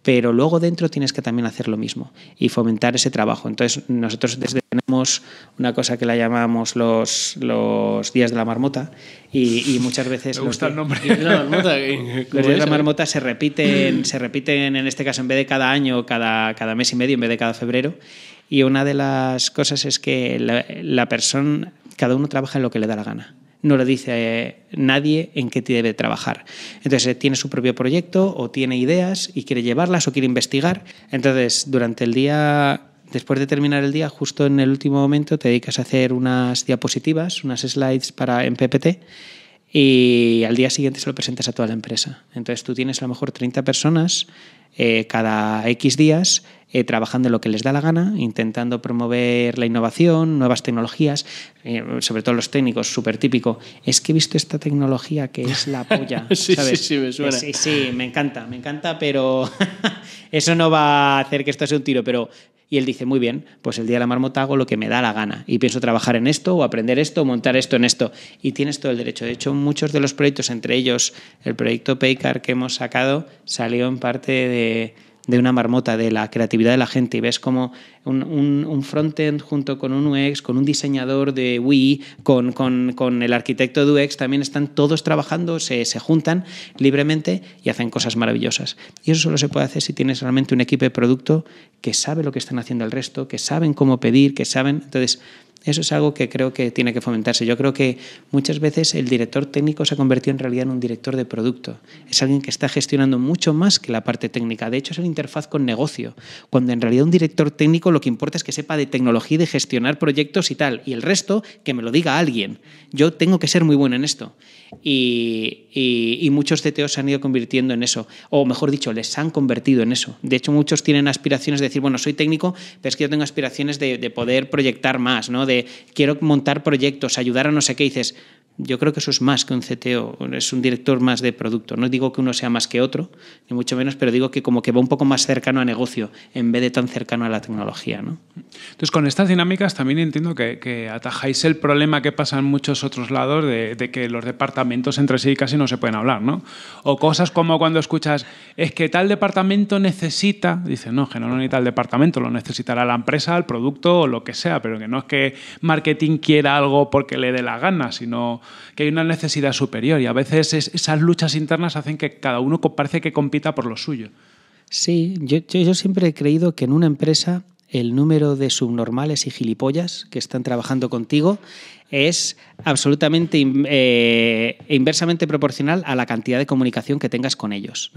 pero luego dentro tienes que también hacer lo mismo y fomentar ese trabajo. Entonces, nosotros desde tenemos una cosa que la llamamos los, los días de la marmota y, muchas veces... Me gusta el nombre. La marmota, ¿eh? los días de la marmota se repiten, se repiten en este caso en vez de cada año, cada, cada mes y medio, en vez de cada febrero. Y una de las cosas es que la persona, cada uno trabaja en lo que le da la gana no le dice nadie en qué debe trabajar. Entonces tiene su propio proyecto o tiene ideas y quiere llevarlas o quiere investigar. Entonces durante el día después de terminar el día, justo en el último momento, te dedicas a hacer unas diapositivas, unas slides para en PPT y al día siguiente se lo presentas a toda la empresa. Entonces tú tienes a lo mejor 30 personas eh, cada X días eh, trabajando en lo que les da la gana, intentando promover la innovación, nuevas tecnologías, eh, sobre todo los técnicos, súper típico. Es que he visto esta tecnología que es la puya, sí, sí, sí, me suena. Sí, sí, me encanta, me encanta, pero eso no va a hacer que esto sea un tiro, pero y él dice, muy bien, pues el día de la marmota hago lo que me da la gana y pienso trabajar en esto o aprender esto o montar esto en esto. Y tienes todo el derecho. De hecho, muchos de los proyectos, entre ellos el proyecto Paycar que hemos sacado, salió en parte de de una marmota, de la creatividad de la gente, y ves como un, un, un frontend junto con un UX, con un diseñador de Wii, con, el arquitecto de UX, también están todos trabajando, se, juntan libremente y hacen cosas maravillosas. Y eso solo se puede hacer si tienes realmente un equipo de producto que sabe lo que están haciendo el resto, que saben cómo pedir, que saben. Entonces, eso es algo que creo que tiene que fomentarse. Yo creo que muchas veces el director técnico se ha convertido en realidad en un director de producto. Es alguien que está gestionando mucho más que la parte técnica. De hecho, es una interfaz con negocio, cuando en realidad un director técnico lo que importa es que sepa de tecnología y de gestionar proyectos y tal. Y el resto, que me lo diga alguien. Yo tengo que ser muy bueno en esto y, muchos CTOs se han ido convirtiendo en eso, o mejor dicho, les han convertido en eso. De hecho, muchos tienen aspiraciones de decir, bueno, soy técnico, pero es que yo tengo aspiraciones de, poder proyectar más, ¿no? de quiero montar proyectos, ayudar a no sé qué, dices, yo creo que eso es más que un CTO, es un director más de producto. No digo que uno sea más que otro, ni mucho menos, pero digo que como que va un poco más cercano a negocio en vez de tan cercano a la tecnología. Entonces, con estas dinámicas también entiendo que, atajáis el problema que pasa en muchos otros lados de, que los departamentos entre sí casi no se pueden hablar, ¿no? O cosas como cuando escuchas, es que tal departamento necesita, dices, no, que no tal necesita departamento, lo necesitará la empresa, el producto o lo que sea, pero que no es que marketing quiera algo porque le dé la gana, sino que hay una necesidad superior y a veces esas luchas internas hacen que cada uno parece que compita por lo suyo. Sí, yo, siempre he creído que en una empresa el número de subnormales y gilipollas que están trabajando contigo es absolutamente eh, inversamente proporcional a la cantidad de comunicación que tengas con ellos.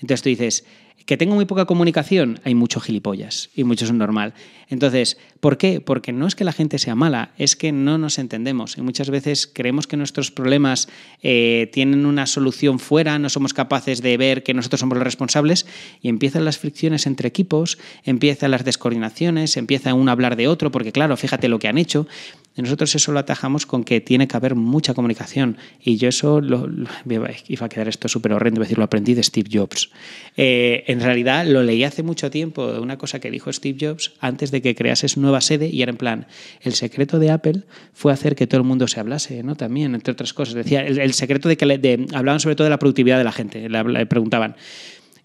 Entonces tú dices, que tengo muy poca comunicación, hay mucho gilipollas y mucho son normal. Entonces, ¿por qué? Porque no es que la gente sea mala, es que no nos entendemos. Y muchas veces creemos que nuestros problemas eh, tienen una solución fuera, no somos capaces de ver que nosotros somos los responsables y empiezan las fricciones entre equipos, empiezan las descoordinaciones, empieza uno a hablar de otro, porque claro, fíjate lo que han hecho. nosotros eso lo atajamos con que tiene que haber mucha comunicación. Y yo eso lo, iba a quedar esto súper horrendo decir, lo aprendí de Steve Jobs. Eh, en realidad lo leí hace mucho tiempo, una cosa que dijo Steve Jobs antes de que crease su nueva sede, y era en plan, el secreto de Apple fue hacer que todo el mundo se hablase, ¿no? También, entre otras cosas. Decía, el, secreto de que le, hablaban sobre todo de la productividad de la gente, le, preguntaban.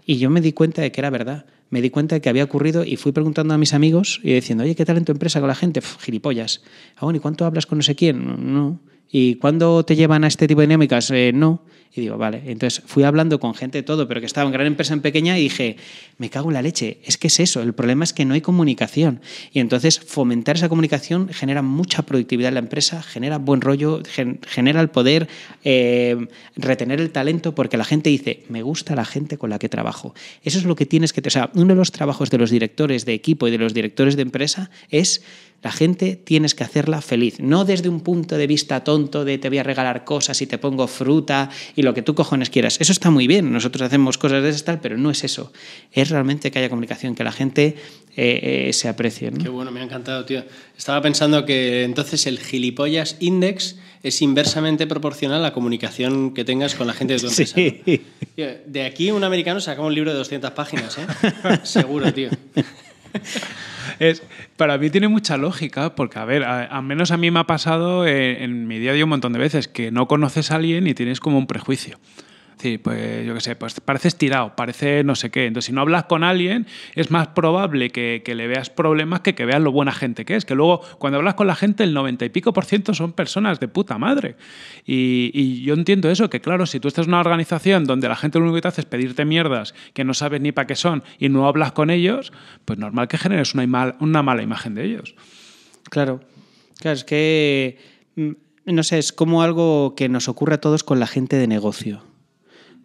Y yo me di cuenta de que era verdad. Me di cuenta de que había ocurrido y fui preguntando a mis amigos y diciendo, oye, ¿qué tal en tu empresa con la gente? gilipollas. Ah, ¿y cuánto hablas con no sé quién? No. ¿y cuándo te llevan a este tipo de dinámicas? Eh, no. Y digo, vale. Entonces fui hablando con gente de todo, pero que estaba en gran empresa en pequeña y dije, me cago en la leche, es que es eso, el problema es que no hay comunicación. Y entonces fomentar esa comunicación genera mucha productividad en la empresa, genera buen rollo, genera el poder eh, retener el talento, porque la gente dice, me gusta la gente con la que trabajo. Eso es lo que tienes que... O sea, uno de los trabajos de los directores de equipo y de los directores de empresa es... La gente tienes que hacerla feliz, no desde un punto de vista tonto de te voy a regalar cosas y te pongo fruta y lo que tú cojones quieras. Eso está muy bien, nosotros hacemos cosas de ese tal, pero no es eso. Es realmente que haya comunicación, que la gente eh, eh, se aprecie. Qué bueno, me ha encantado, tío. Estaba pensando que entonces el gilipollas index es inversamente proporcional a la comunicación que tengas con la gente de tu empresa. Sí. de aquí un americano saca un libro de 200 páginas, ¿eh? Seguro, tío. es, para mí tiene mucha lógica, porque, a ver, al menos a mí me ha pasado en, eh, en mi día a día un montón de veces que no conoces a alguien y tienes como un prejuicio pues yo qué sé, pues parece estirado, parece no sé qué. Entonces, si no hablas con alguien, es más probable que, le veas problemas que que veas lo buena gente que es. Que luego, cuando hablas con la gente, el noventa y pico por ciento son personas de puta madre. Y, yo entiendo eso, que claro, si tú estás en una organización donde la gente lo único que te hace es pedirte mierdas que no sabes ni para qué son y no hablas con ellos, pues normal que generes una, una mala imagen de ellos. Claro, claro, es que, mm, no sé, es como algo que nos ocurre a todos con la gente de negocio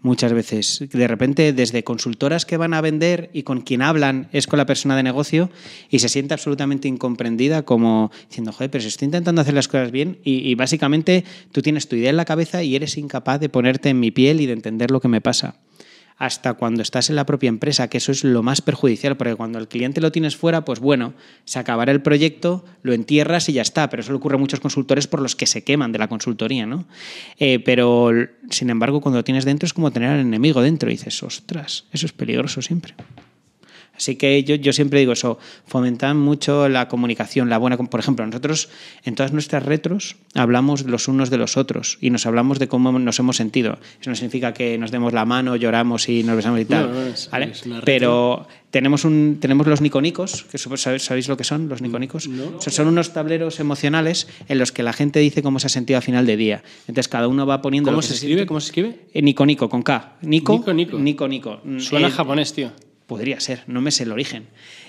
muchas veces. De repente, desde consultoras que van a vender y con quien hablan es con la persona de negocio y se siente absolutamente incomprendida como diciendo, joder, pero si estoy intentando hacer las cosas bien y, y básicamente tú tienes tu idea en la cabeza y eres incapaz de ponerte en mi piel y de entender lo que me pasa hasta cuando estás en la propia empresa, que eso es lo más perjudicial, porque cuando el cliente lo tienes fuera, pues bueno, se acabará el proyecto, lo entierras y ya está, pero eso le ocurre a muchos consultores por los que se queman de la consultoría, ¿no? Eh, pero, sin embargo, cuando lo tienes dentro es como tener al enemigo dentro, y dices, ostras, eso es peligroso siempre. Así que yo, yo siempre digo eso, fomentan mucho la comunicación, la buena... Por ejemplo, nosotros en todas nuestras retros hablamos los unos de los otros y nos hablamos de cómo nos hemos sentido. Eso no significa que nos demos la mano, lloramos y nos besamos y tal. ¿vale? Pero tenemos, un, tenemos los niconicos, que ¿sabéis lo que son los niconicos? Son, unos tableros emocionales en los que la gente dice cómo se ha sentido a final de día. Entonces cada uno va poniendo... ¿Cómo se, escribe? ¿Cómo se escribe? Eh, niconico, con K. Nico, Nico, mm, Suena eh, japonés, tío. Podría ser, no me sé el origen.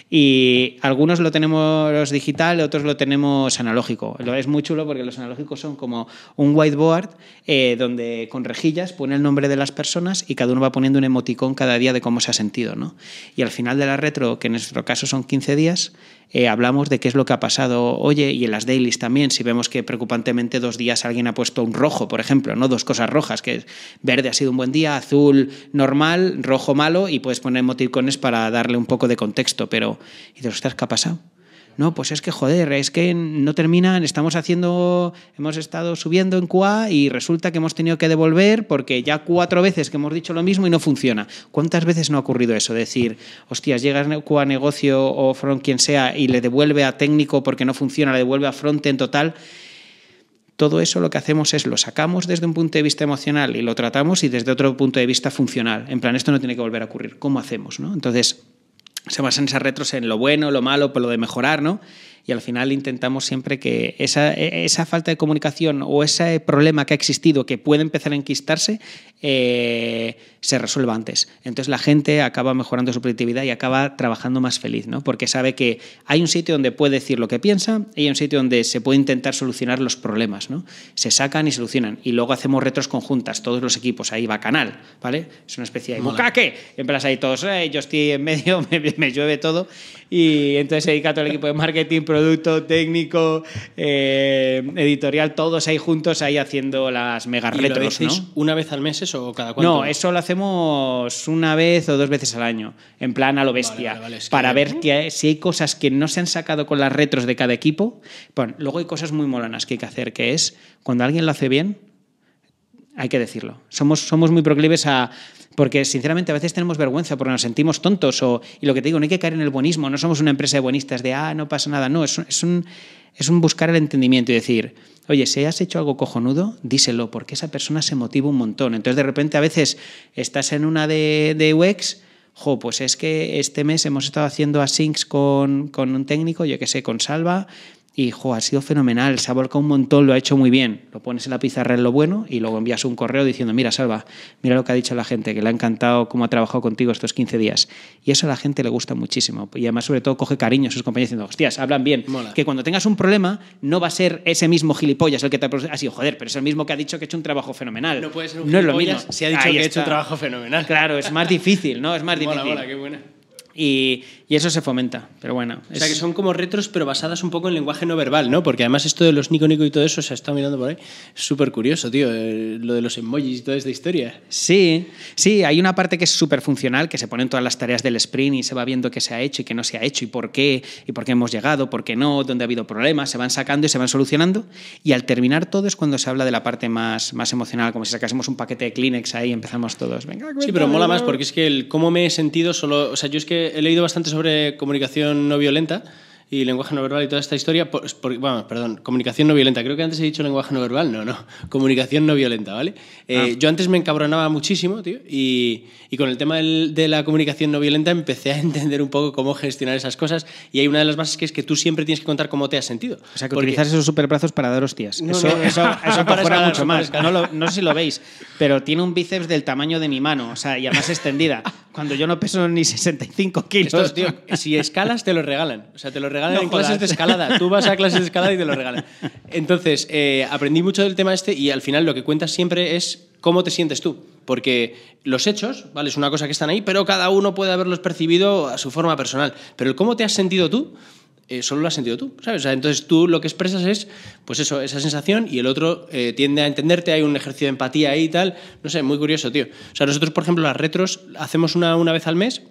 Y algunos lo tenemos digital, otros lo tenemos analógico. lo Es muy chulo porque los analógicos son como un whiteboard eh, donde con rejillas pone el nombre de las personas y cada uno va poniendo un emoticón cada día de cómo se ha sentido. ¿no? Y al final de la retro, que en nuestro caso son 15 días, eh, hablamos de qué es lo que ha pasado, oye, eh, y en las dailies también, si vemos que preocupantemente dos días alguien ha puesto un rojo, por ejemplo, ¿no? Dos cosas rojas, que verde ha sido un buen día, azul normal, rojo malo, y puedes poner emoticones para darle un poco de contexto, pero ¿y de los ¿qué ha pasado? no, pues es que joder, es que no terminan, estamos haciendo, hemos estado subiendo en QA y resulta que hemos tenido que devolver porque ya cuatro veces que hemos dicho lo mismo y no funciona. ¿Cuántas veces no ha ocurrido eso? Decir, hostias, llega QA negocio o front quien sea y le devuelve a técnico porque no funciona, le devuelve a front en total. Todo eso lo que hacemos es lo sacamos desde un punto de vista emocional y lo tratamos y desde otro punto de vista funcional. En plan, esto no tiene que volver a ocurrir. ¿Cómo hacemos? Entonces, se basan esas retros en lo bueno, lo malo, por pues lo de mejorar, ¿no? Y al final intentamos siempre que esa, e, esa falta de comunicación o ese problema que ha existido que puede empezar a enquistarse, eh, se resuelva antes. Entonces la gente acaba mejorando su productividad y acaba trabajando más feliz, ¿no? Porque sabe que hay un sitio donde puede decir lo que piensa y hay un sitio donde se puede intentar solucionar los problemas, ¿no? Se sacan y solucionan. Y luego hacemos retros conjuntas, todos los equipos, ahí va canal, ¿vale? Es una especie de mocaque. ahí todos, eh, yo estoy en medio, me, llueve todo. Y entonces se dedica todo el equipo de marketing, producto, técnico, eh, editorial, todos ahí juntos, ahí haciendo las mega retros, ¿no? Una vez al mes no, eso lo hacemos una vez o dos veces al año, en plan a lo bestia, para ver si hay cosas que no se han sacado con las retros de cada equipo. Bueno, luego hay cosas muy molanas que hay que hacer, que es cuando alguien lo hace bien, hay que decirlo. Somos, somos muy proclives a... Porque sinceramente a veces tenemos vergüenza porque nos sentimos tontos y lo que te digo, no hay que caer en el buenismo, no somos una empresa de buenistas de, ah, no pasa nada, no, es, un, es un buscar el entendimiento y decir, oye, si has hecho algo cojonudo, díselo, porque esa persona se motiva un montón. Entonces, de repente, a veces estás en una de, de UX, jo, pues es que este mes hemos estado haciendo asyncs con, con un técnico, yo que sé, con Salva, y ha sido fenomenal, se ha volcado un montón, lo ha hecho muy bien. Lo pones en la pizarra en lo bueno y luego envías un correo diciendo, mira, Salva, mira lo que ha dicho la gente, que le ha encantado cómo ha trabajado contigo estos 15 días. Y eso a la gente le gusta muchísimo. Y además, sobre todo, coge cariño a sus compañeros diciendo, hostias, hablan bien. Que cuando tengas un problema, no va a ser ese mismo gilipollas el que te ha... ha sido, joder, pero es el mismo que ha dicho que ha hecho un trabajo fenomenal. No puede ser un gilipollas lo si ha dicho que ha hecho un trabajo fenomenal. Claro, es más difícil, ¿no? Es más difícil. qué buena y, eso se fomenta. Pero bueno. O sea, que son como retros, pero basadas un poco en lenguaje no verbal, ¿no? Porque además esto de los Nico Nico y todo eso, se ha estado mirando por ahí, súper curioso, tío, eh, lo de los emojis y toda de historia. Sí, sí, hay una parte que es súper funcional, que se ponen todas las tareas del sprint y se va viendo qué se ha hecho y qué no se ha hecho y por qué, y por qué hemos llegado, por qué no, dónde ha habido problemas, se van sacando y se van solucionando. Y al terminar todo es cuando se habla de la parte más, más emocional, como si sacásemos un paquete de Kleenex ahí y empezamos todos. sí, pero mola más porque es que el cómo me he sentido solo. O sea, yo es que he leído bastante sobre comunicación no violenta y lenguaje no verbal y toda esta historia, Vamos, perdón, comunicación no violenta. Creo que antes he dicho lenguaje no verbal, no, no, comunicación no violenta, ¿vale? Eh, ah. Yo antes me encabronaba muchísimo, tío, y, y con el tema de la comunicación no violenta empecé a entender un poco cómo gestionar esas cosas y hay una de las bases que es que tú siempre tienes que contar cómo te has sentido. O sea, que esos superplazos para dar hostias. eso para mucho más. no sé si lo veis, pero tiene un bíceps del tamaño de mi mano, o sea, y además extendida. Cuando yo no peso ni 65 kilos. si escalas, te lo regalan. O sea, te lo regalan en clases de escalada. Tú vas a clases de escalada y te lo regalan. Entonces, eh, aprendí mucho del tema este y al final lo que cuentas siempre es cómo te sientes tú. Porque los hechos, ¿vale? Es una cosa que están ahí, pero cada uno puede haberlos percibido a su forma personal. Pero el cómo te has sentido tú eh, solo lo has sentido tú, ¿sabes? entonces tú lo que expresas es, pues eso, esa sensación y el otro eh, tiende a entenderte, hay un ejercicio de empatía ahí y tal, no sé, muy curioso, tío. O sea, nosotros, por ejemplo, las retros hacemos una, una vez al mes,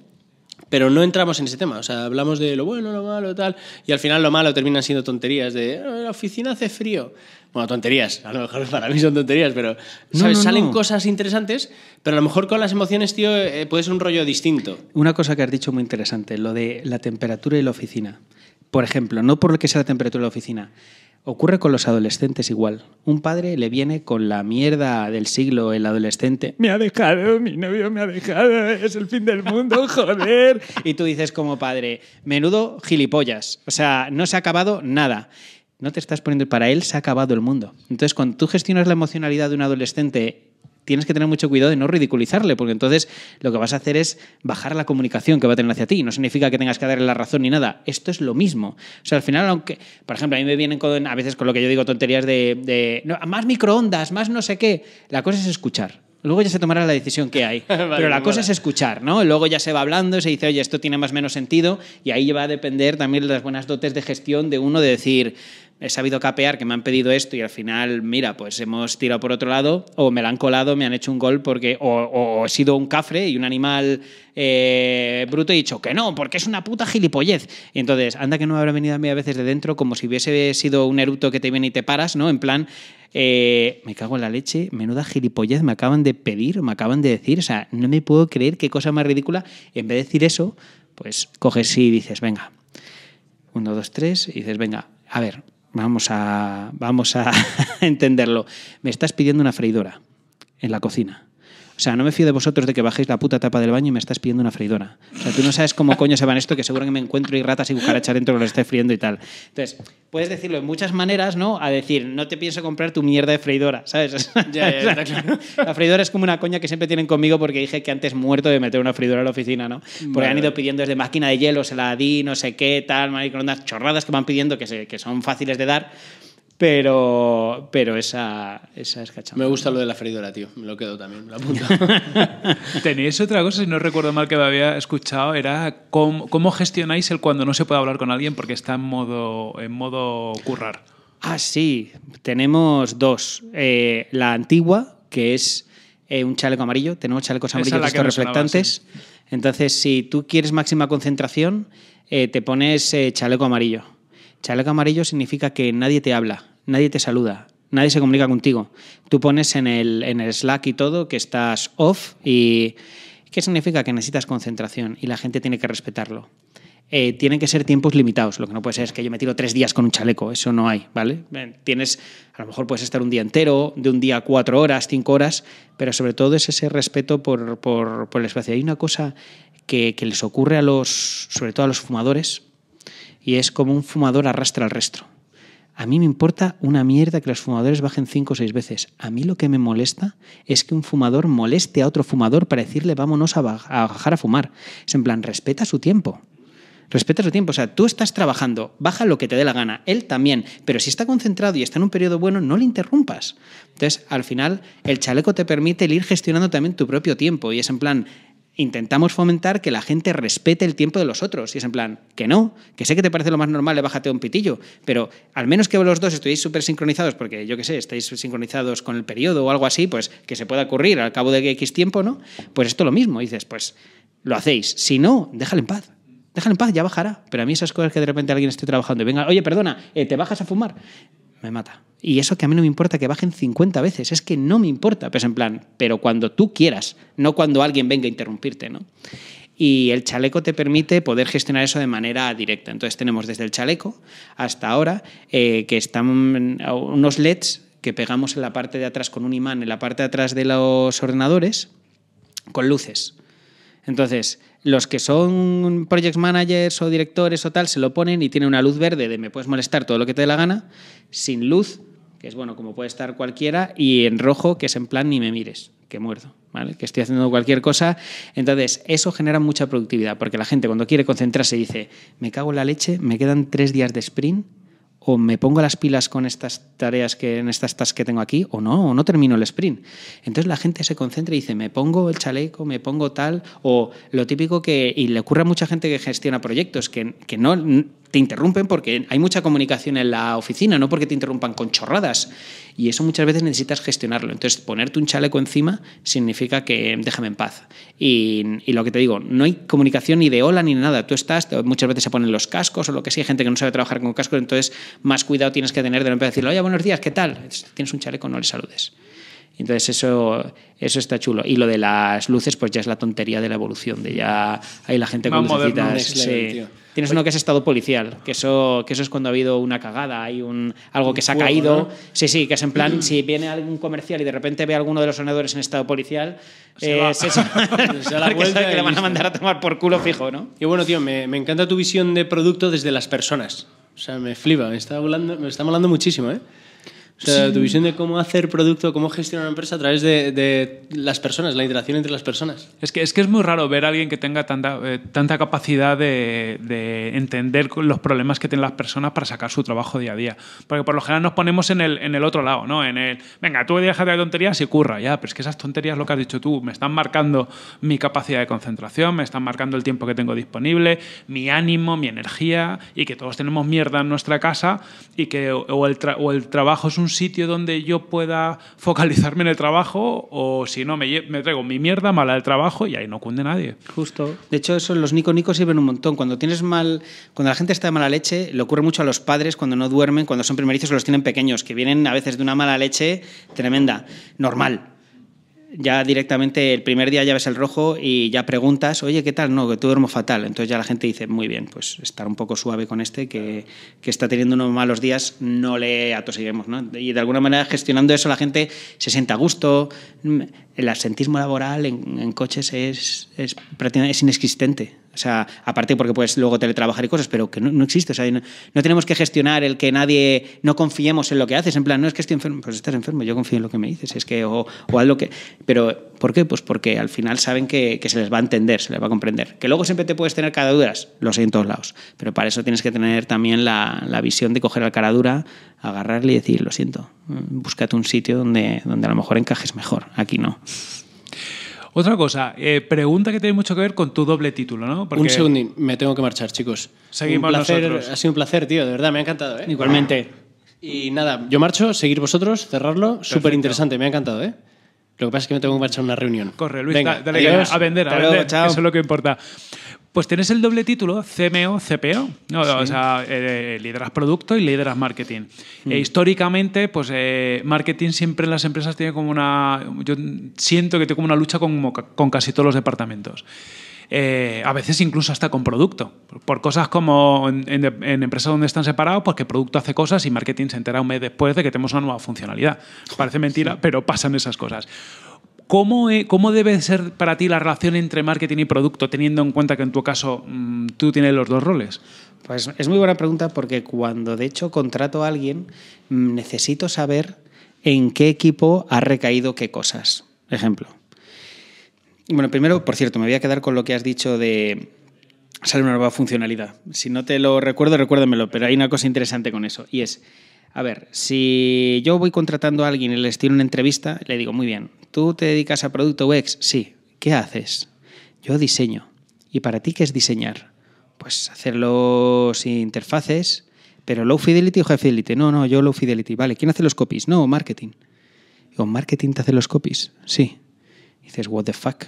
pero no entramos en ese tema, o sea, hablamos de lo bueno, lo malo, tal, y al final lo malo termina siendo tonterías de, ah, la oficina hace frío. Bueno, tonterías, a lo mejor para mí son tonterías, pero salen cosas interesantes, pero a lo mejor con las emociones, tío, eh, puede ser un rollo distinto. Una cosa que has dicho muy interesante, lo de la temperatura y la oficina por ejemplo, no por lo que sea la temperatura de la oficina. Ocurre con los adolescentes igual. Un padre le viene con la mierda del siglo, el adolescente. Me ha dejado, mi novio me ha dejado, es el fin del mundo, joder. y tú dices como padre, menudo gilipollas. O sea, no se ha acabado nada. No te estás poniendo, para él se ha acabado el mundo. Entonces, cuando tú gestionas la emocionalidad de un adolescente tienes que tener mucho cuidado de no ridiculizarle, porque entonces lo que vas a hacer es bajar la comunicación que va a tener hacia ti. No significa que tengas que darle la razón ni nada. Esto es lo mismo. O sea, al final, aunque, por ejemplo, a mí me vienen a veces con lo que yo digo tonterías de, más microondas, más no sé qué. La cosa es escuchar. Luego ya se tomará la decisión que hay. pero la cosa es escuchar, ¿no? Luego ya se va hablando, y se dice, oye, esto tiene más o menos sentido, y ahí va a depender también de las buenas dotes de gestión de uno de decir, he sabido capear que me han pedido esto y al final, mira, pues hemos tirado por otro lado, o me la han colado, me han hecho un gol porque, o, he sido un cafre y un animal eh, bruto y he dicho que no, porque es una puta gilipollez. Y entonces, anda que no me habrá venido a mí a veces de dentro como si hubiese sido un eruto que te viene y te paras, ¿no? En plan, eh, me cago en la leche, menuda gilipollez me acaban de pedir, me acaban de decir, o sea, no me puedo creer qué cosa más ridícula. Y en vez de decir eso, pues coges y dices, venga, uno, dos, tres, y dices, venga, a ver, Vamos a, vamos a entenderlo. Me estás pidiendo una freidora en la cocina. O sea, no me fío de vosotros de que bajéis la puta tapa del baño y me estás pidiendo una freidora. O sea, tú no sabes cómo coño se van esto, que seguro que me encuentro y ratas y echar dentro que lo esté friendo y tal. Entonces, puedes decirlo en muchas maneras, ¿no? A decir, no te pienso comprar tu mierda de freidora, ¿sabes? La freidora es como una coña que siempre tienen conmigo porque dije que antes muerto de meter una freidora a la oficina, ¿no? Porque han ido pidiendo desde máquina de hielo, se la di, no sé qué, tal, microondas, chorradas que van pidiendo que, que son fáciles de dar pero, pero esa, esa es Me gusta lo de la freidora, tío. Me lo quedo también, Tenéis otra cosa, si no recuerdo mal, que me había escuchado, era cómo, gestionáis el cuando no se puede hablar con alguien porque está en modo, en modo currar. Ah, sí. Tenemos dos. Eh, la antigua, que es eh, un chaleco amarillo. Tenemos chalecos amarillos reflectantes. Entonces, si tú quieres máxima concentración, eh, te pones chaleco amarillo Chaleco amarillo significa que nadie te habla, nadie te saluda, nadie se comunica contigo. Tú pones en el, en el Slack y todo que estás off y ¿qué significa? Que necesitas concentración y la gente tiene que respetarlo. Eh, tienen que ser tiempos limitados. Lo que no puede ser es que yo me tiro tres días con un chaleco. Eso no hay, ¿vale? Eh, tienes, a lo mejor puedes estar un día entero, de un día cuatro horas, cinco horas, pero sobre todo es ese respeto por, por, el espacio. Hay una cosa que, que les ocurre a los, sobre todo a los fumadores, y es como un fumador arrastra al resto. A mí me importa una mierda que los fumadores bajen cinco o seis veces. A mí lo que me molesta es que un fumador moleste a otro fumador para decirle vámonos a, bajar a fumar. Es en plan, respeta su tiempo. Respeta su tiempo. O sea, tú estás trabajando, baja lo que te dé la gana, él también. Pero si está concentrado y está en un periodo bueno, no le interrumpas. Entonces, al final, el chaleco te permite ir gestionando también tu propio tiempo. Y es en plan, intentamos fomentar que la gente respete el tiempo de los otros. Y es en plan, que no, que sé que te parece lo más normal, bájate un pitillo, pero al menos que los dos estéis súper sincronizados, porque yo qué sé, estáis sincronizados con el periodo o algo así, pues que se pueda ocurrir al cabo de X tiempo, ¿no? Pues esto lo mismo, dices, pues lo hacéis. Si no, déjale en paz. Déjale en paz, ya bajará. Pero a mí esas cosas que de repente alguien esté trabajando y venga, oye, perdona, eh, ¿te bajas a fumar? me mata. Y eso que a mí no me importa que bajen 50 veces, es que no me importa. Pues en plan, pero cuando tú quieras, no cuando alguien venga a interrumpirte, ¿no? Y el chaleco te permite poder gestionar eso de manera directa. Entonces tenemos desde el chaleco hasta ahora eh, que están unos LEDs que pegamos en la parte de atrás con un imán, en la parte de atrás de los ordenadores, con luces. Entonces, los que son project managers o directores o tal se lo ponen y tienen una luz verde de me puedes molestar todo lo que te dé la gana, sin luz, que es bueno, como puede estar cualquiera, y en rojo, que es en plan ni me mires, que muerdo, ¿vale? Que estoy haciendo cualquier cosa. Entonces, eso genera mucha productividad, porque la gente cuando quiere concentrarse dice, me cago en la leche, me quedan tres días de sprint o me pongo las pilas con estas tareas que en estas que tengo aquí o no, o no termino el sprint. Entonces la gente se concentra y dice, me pongo el chaleco, me pongo tal, o lo típico que, y le ocurre a mucha gente que gestiona proyectos, que, que no, te interrumpen porque hay mucha comunicación en la oficina, no porque te interrumpan con chorradas. Y eso muchas veces necesitas gestionarlo. Entonces, ponerte un chaleco encima significa que déjame en paz. Y, lo que te digo, no hay comunicación ni de hola ni nada. Tú estás, muchas veces se ponen los cascos o lo que sea. Hay gente que no sabe trabajar con cascos, entonces más cuidado tienes que tener de no empezar a decirle, oye, buenos días, ¿qué tal? tienes un chaleco, no le saludes. Entonces eso, eso está chulo. Y lo de las luces, pues ya es la tontería de la evolución, de ya hay la gente con Más Tienes uno que es estado policial, que eso, que eso es cuando ha habido una cagada, hay un, algo que se ha caído. Sí, sí, que es en plan, si viene algún comercial y de repente ve a alguno de los sonadores en estado policial, se, va. Eh, la vuelta que le van a mandar a tomar por culo fijo, ¿no? Y bueno, tío, me, me encanta tu visión de producto desde las personas. O sea, me flipa, me está me está molando muchísimo, ¿eh? O sea, tu visión de cómo hacer producto, cómo gestionar una empresa a través de, las personas, la interacción entre las personas. Es que es, que es muy raro ver a alguien que tenga tanta, eh, tanta capacidad de, entender los problemas que tienen las personas para sacar su trabajo día a día. Porque por lo general nos ponemos en el, en el otro lado, ¿no? En el, venga, tú deja de tonterías y curra, ya, pero es que esas tonterías, lo que has dicho tú, me están marcando mi capacidad de concentración, me están marcando el tiempo que tengo disponible, mi ánimo, mi energía, y que todos tenemos mierda en nuestra casa y que o el, o el trabajo es un un sitio donde yo pueda focalizarme en el trabajo o si no, me, traigo mi mierda mala del trabajo y ahí no cunde nadie. Justo. De hecho, eso los nico nico sirven un montón. Cuando tienes mal, cuando la gente está de mala leche, le ocurre mucho a los padres cuando no duermen, cuando son primerizos los tienen pequeños, que vienen a veces de una mala leche tremenda. Normal ya directamente el primer día ya ves el rojo y ya preguntas, oye, ¿qué tal? No, que tú duermo fatal. Entonces ya la gente dice, muy bien, pues estar un poco suave con este que, está teniendo unos malos días, no le atosiguemos. ¿no? Y de alguna manera gestionando eso la gente se sienta a gusto. El absentismo laboral en, coches es, es, es inexistente. O sea, aparte porque puedes luego teletrabajar y cosas, pero que no, existe. O sea, no, tenemos que gestionar el que nadie, no confiemos en lo que haces. En plan, no es que estoy enfermo, pues estás enfermo, yo confío en lo que me dices. Es que, o, o que. Pero, ¿por qué? Pues porque al final saben que, se les va a entender, se les va a comprender. Que luego siempre te puedes tener caraduras, lo sé en todos lados. Pero para eso tienes que tener también la, visión de coger al dura agarrarle y decir, lo siento, mm, búscate un sitio donde, donde a lo mejor encajes mejor. Aquí no. Otra cosa, eh, pregunta que tiene mucho que ver con tu doble título, ¿no? Un segundo, me tengo que marchar, chicos. Seguimos un Ha sido un placer, tío, de verdad, me ha encantado, ¿eh? Igualmente. Y nada, yo marcho, seguir vosotros, cerrarlo, súper interesante, me ha encantado, ¿eh? Lo que pasa es que me tengo que marchar a una reunión. Corre, Luis, a vender, a vender, chao. eso es lo que importa. Pues tienes el doble título, CMO, CPO. O sea, eh, eh, lideras producto y lideras marketing. Mm. Eh, históricamente, pues marketing siempre en las empresas tiene como una. Yo siento que tiene como una lucha con, casi todos los departamentos. a veces incluso hasta con producto. Por cosas como en, empresas donde están separados, porque pues producto hace cosas y marketing se entera un mes después de que tenemos una nueva funcionalidad. Parece mentira, pero pasan esas cosas. E, ¿Cómo, debe ser para ti la relación entre marketing y producto, teniendo en cuenta que en tu caso mm, tú tienes los dos roles? Pues es muy buena pregunta porque cuando de hecho contrato a alguien, mm, necesito saber en qué equipo ha recaído qué cosas. Ejemplo. Bueno, primero, por cierto, me voy a quedar con lo que has dicho de sale una nueva funcionalidad. Si no te lo recuerdo, recuérdamelo, pero hay una cosa interesante con eso y es a ver, si yo voy contratando a alguien y les tiro una entrevista, le digo, muy bien, ¿tú te dedicas a producto UX? Sí. ¿Qué haces? Yo diseño. ¿Y para ti qué es diseñar? Pues hacer los interfaces, pero low fidelity o high fidelity. No, no, yo low fidelity. Vale, ¿quién hace los copies? No, marketing. Digo, ¿marketing te hace los copies? Sí. dices, what the fuck.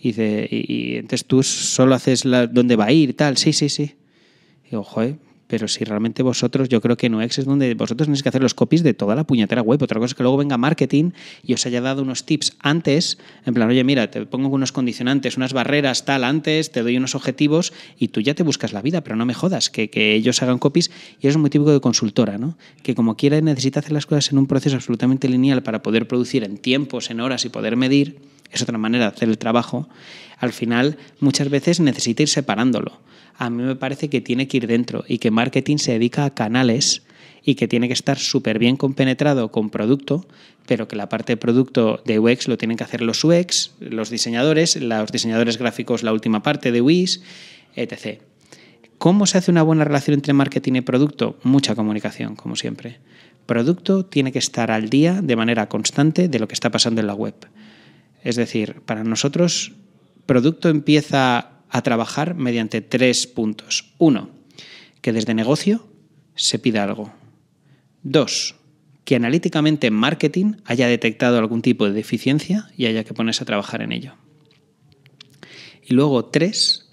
Y, y, entonces tú solo haces la, dónde va a ir, tal. Sí, sí, sí. Digo, joder, pero si realmente vosotros, yo creo que no UX es donde vosotros tenéis que hacer los copies de toda la puñetera web. Otra cosa es que luego venga marketing y os haya dado unos tips antes, en plan, oye, mira, te pongo unos condicionantes, unas barreras tal antes, te doy unos objetivos y tú ya te buscas la vida, pero no me jodas, que, que ellos hagan copies. Y eso es muy típico de consultora, ¿no? Que como quiera necesita hacer las cosas en un proceso absolutamente lineal para poder producir en tiempos, en horas y poder medir, es otra manera de hacer el trabajo al final muchas veces necesita ir separándolo. A mí me parece que tiene que ir dentro y que marketing se dedica a canales y que tiene que estar súper bien compenetrado con producto, pero que la parte de producto de UX lo tienen que hacer los UX, los diseñadores, los diseñadores gráficos, la última parte de UIs, etc. ¿Cómo se hace una buena relación entre marketing y producto? Mucha comunicación, como siempre. Producto tiene que estar al día de manera constante de lo que está pasando en la web. Es decir, para nosotros producto empieza a trabajar mediante tres puntos. Uno, que desde negocio se pida algo. Dos, que analíticamente en marketing haya detectado algún tipo de deficiencia y haya que ponerse a trabajar en ello. Y luego tres,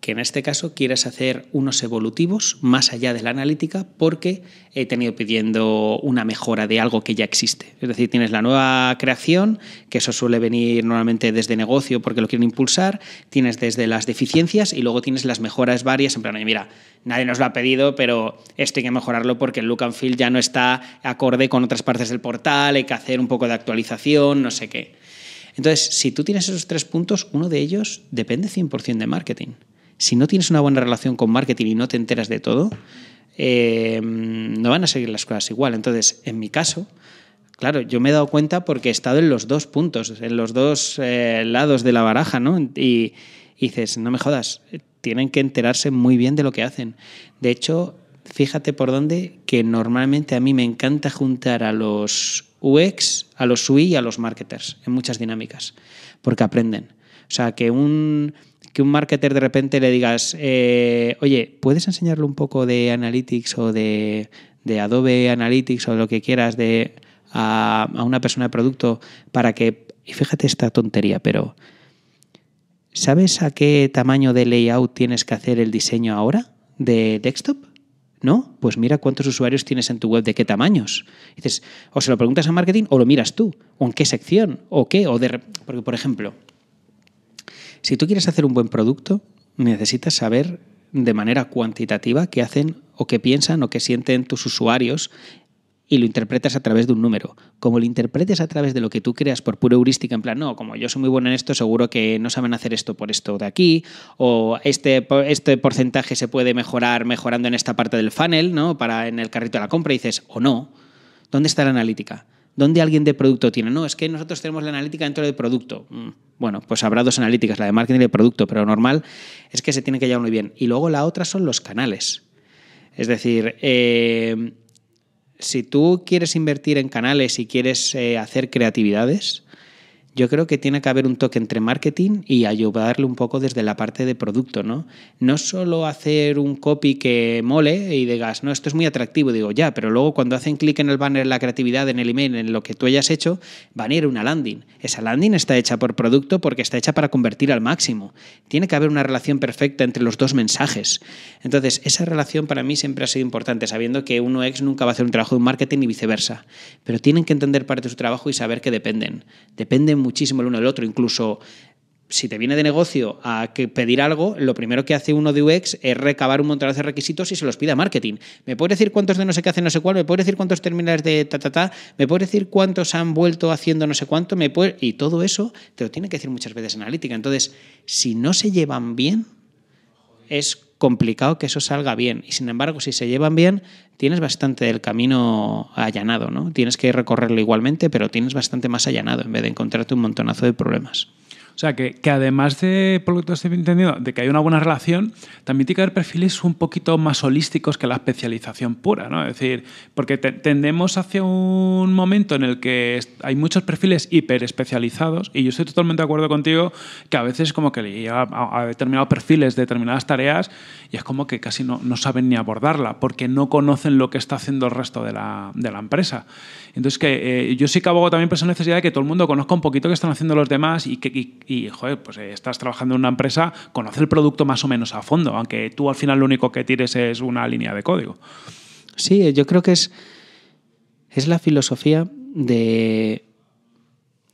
que en este caso quieres hacer unos evolutivos más allá de la analítica porque he tenido pidiendo una mejora de algo que ya existe. Es decir, tienes la nueva creación, que eso suele venir normalmente desde negocio porque lo quieren impulsar, tienes desde las deficiencias y luego tienes las mejoras varias, en plan, oye, mira, nadie nos lo ha pedido, pero esto hay que mejorarlo porque el look and feel ya no está acorde con otras partes del portal, hay que hacer un poco de actualización, no sé qué. Entonces, si tú tienes esos tres puntos, uno de ellos depende 100% de marketing si no tienes una buena relación con marketing y no te enteras de todo, eh, no van a seguir las cosas igual. Entonces, en mi caso, claro, yo me he dado cuenta porque he estado en los dos puntos, en los dos eh, lados de la baraja, ¿no? Y, y dices, no me jodas, tienen que enterarse muy bien de lo que hacen. De hecho, fíjate por dónde, que normalmente a mí me encanta juntar a los UX, a los UI y a los marketers en muchas dinámicas, porque aprenden. O sea, que un que un marketer de repente le digas, eh, oye, ¿puedes enseñarle un poco de Analytics o de, Adobe Analytics o lo que quieras de, a, una persona de producto para que, y fíjate esta tontería, pero ¿sabes a qué tamaño de layout tienes que hacer el diseño ahora de desktop? ¿No? Pues mira cuántos usuarios tienes en tu web, de qué tamaños. Dices, o se lo preguntas a marketing o lo miras tú, o en qué sección, o qué, o de... Porque, por ejemplo, si tú quieres hacer un buen producto, necesitas saber de manera cuantitativa qué hacen o qué piensan o qué sienten tus usuarios y lo interpretas a través de un número. Como lo interpretes a través de lo que tú creas por pura heurística, en plan, no, como yo soy muy bueno en esto, seguro que no saben hacer esto por esto de aquí, o este, este porcentaje se puede mejorar mejorando en esta parte del funnel, ¿no? Para en el carrito de la compra, dices, o no. ¿Dónde está la analítica? ¿Dónde alguien de producto tiene? No, es que nosotros tenemos la analítica dentro de producto. Mm, bueno, pues habrá dos analíticas, la de marketing y de producto, pero normal es que se tiene que llevar muy bien. Y luego la otra son los canales. Es decir, eh, si tú quieres invertir en canales y quieres eh, hacer creatividades, yo creo que tiene que haber un toque entre marketing y ayudarle un poco desde la parte de producto, ¿no? No solo hacer un copy que mole y digas, no, esto es muy atractivo, digo, ya, pero luego cuando hacen clic en el banner, en la creatividad, en el email, en lo que tú hayas hecho, van a ir a una landing. Esa landing está hecha por producto porque está hecha para convertir al máximo. Tiene que haber una relación perfecta entre los dos mensajes. Entonces, esa relación para mí siempre ha sido importante, sabiendo que uno ex nunca va a hacer un trabajo de marketing y viceversa. Pero tienen que entender parte de su trabajo y saber que dependen. Dependen muchísimo el uno del otro, incluso si te viene de negocio a que pedir algo, lo primero que hace uno de UX es recabar un montón de requisitos y se los pide a marketing. ¿Me puede decir cuántos de no sé qué hacen no sé cuál? ¿Me puede decir cuántos terminales de ta, ta, ta? ¿Me puede decir cuántos han vuelto haciendo no sé cuánto? ¿Me Y todo eso te lo tiene que decir muchas veces analítica. Entonces, si no se llevan bien, es complicado que eso salga bien. Y sin embargo, si se llevan bien, tienes bastante del camino allanado, ¿no? Tienes que recorrerlo igualmente, pero tienes bastante más allanado en vez de encontrarte un montonazo de problemas. O sea, que, además de, por lo que estoy entendido, de que hay una buena relación, también tiene que haber perfiles un poquito más holísticos que la especialización pura, ¿no? Es decir, porque tendemos hacia un momento en el que hay muchos perfiles hiper especializados y yo estoy totalmente de acuerdo contigo que a veces como que le a, determinados perfiles, determinadas tareas y es como que casi no, saben ni abordarla porque no conocen lo que está haciendo el resto de la, de la empresa. Entonces, que eh, yo sí que abogo también por esa necesidad de que todo el mundo conozca un poquito qué están haciendo los demás y que, joder, pues eh, estás trabajando en una empresa, conoce el producto más o menos a fondo, aunque tú al final lo único que tires es una línea de código. Sí, eh, yo creo que es, es la filosofía de,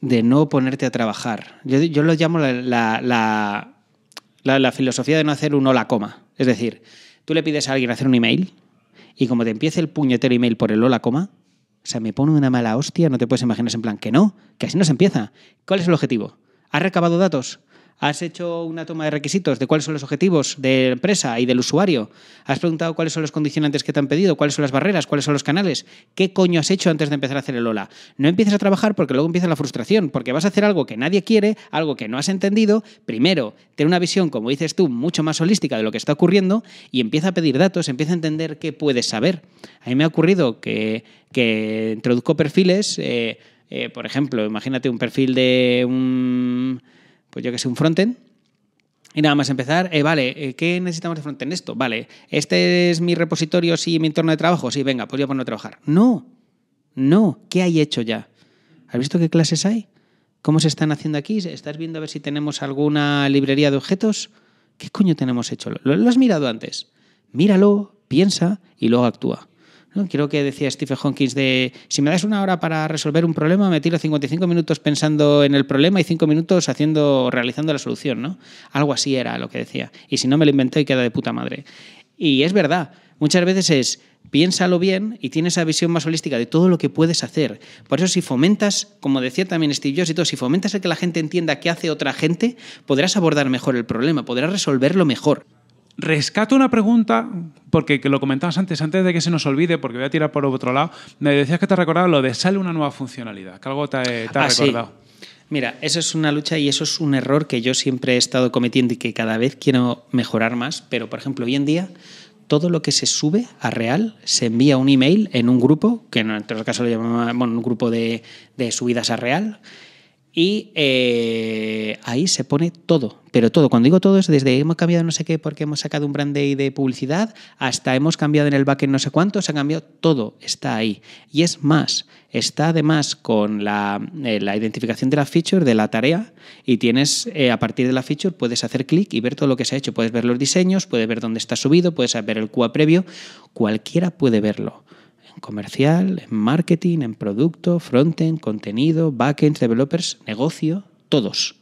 de no ponerte a trabajar. Yo, lo llamo la, filosofía de no hacer un hola coma. Es decir, tú le pides a alguien hacer un email y como te empiece el puñetero email por el hola coma, o sea, me pone una mala hostia, no te puedes imaginar en plan que no, que así no se empieza. ¿Cuál es el objetivo? ¿Has recabado datos? has hecho una toma de requisitos de cuáles son los objetivos de la empresa y del usuario, has preguntado cuáles son los condicionantes que te han pedido, cuáles son las barreras, cuáles son los canales, qué coño has hecho antes de empezar a hacer el hola? No empieces a trabajar porque luego empieza la frustración, porque vas a hacer algo que nadie quiere, algo que no has entendido. Primero, ten una visión, como dices tú, mucho más holística de lo que está ocurriendo y empieza a pedir datos, empieza a entender qué puedes saber. A mí me ha ocurrido que, introduzco perfiles, eh, eh, por ejemplo, imagínate un perfil de un pues yo que sé, un frontend. Y nada más empezar, eh, vale, eh, ¿qué necesitamos de frontend? Esto, vale, este es mi repositorio, sí, mi entorno de trabajo, sí, venga, pues voy a ponerlo a trabajar. No, no, ¿qué hay hecho ya? ¿Has visto qué clases hay? ¿Cómo se están haciendo aquí? ¿Estás viendo a ver si tenemos alguna librería de objetos? ¿Qué coño tenemos hecho? lo has mirado antes? Míralo, piensa y luego actúa. Creo que decía Stephen Hawking de, si me das una hora para resolver un problema, me tiro 55 minutos pensando en el problema y 5 minutos haciendo, realizando la solución, ¿no? Algo así era lo que decía. Y si no, me lo inventé y queda de puta madre. Y es verdad, muchas veces es, piénsalo bien y tienes esa visión más holística de todo lo que puedes hacer. Por eso si fomentas, como decía también Steve Jobs y todo, si fomentas el que la gente entienda qué hace otra gente, podrás abordar mejor el problema, podrás resolverlo mejor rescato una pregunta, porque que lo comentabas antes, antes de que se nos olvide, porque voy a tirar por otro lado, me decías que te recordaba lo de sale una nueva funcionalidad, que algo te, ha ah, recordado. Mira, eso es una lucha y eso es un error que yo siempre he estado cometiendo y que cada vez quiero mejorar más, pero por ejemplo, hoy en día todo lo que se sube a Real se envía un email en un grupo, que en nuestro caso lo llamamos un grupo de, de, subidas a Real, y eh, ahí se pone todo, pero todo. Cuando digo todo es desde hemos cambiado no sé qué porque hemos sacado un brand de publicidad hasta hemos cambiado en el backend no sé cuánto, se ha cambiado, todo está ahí. Y es más, está además con la, eh, identificación de la feature, de la tarea, y tienes eh, a partir de la feature puedes hacer clic y ver todo lo que se ha hecho. Puedes ver los diseños, puedes ver dónde está subido, puedes ver el QA previo, cualquiera puede verlo comercial, en marketing, en producto, frontend, contenido, backend, developers, negocio, todos.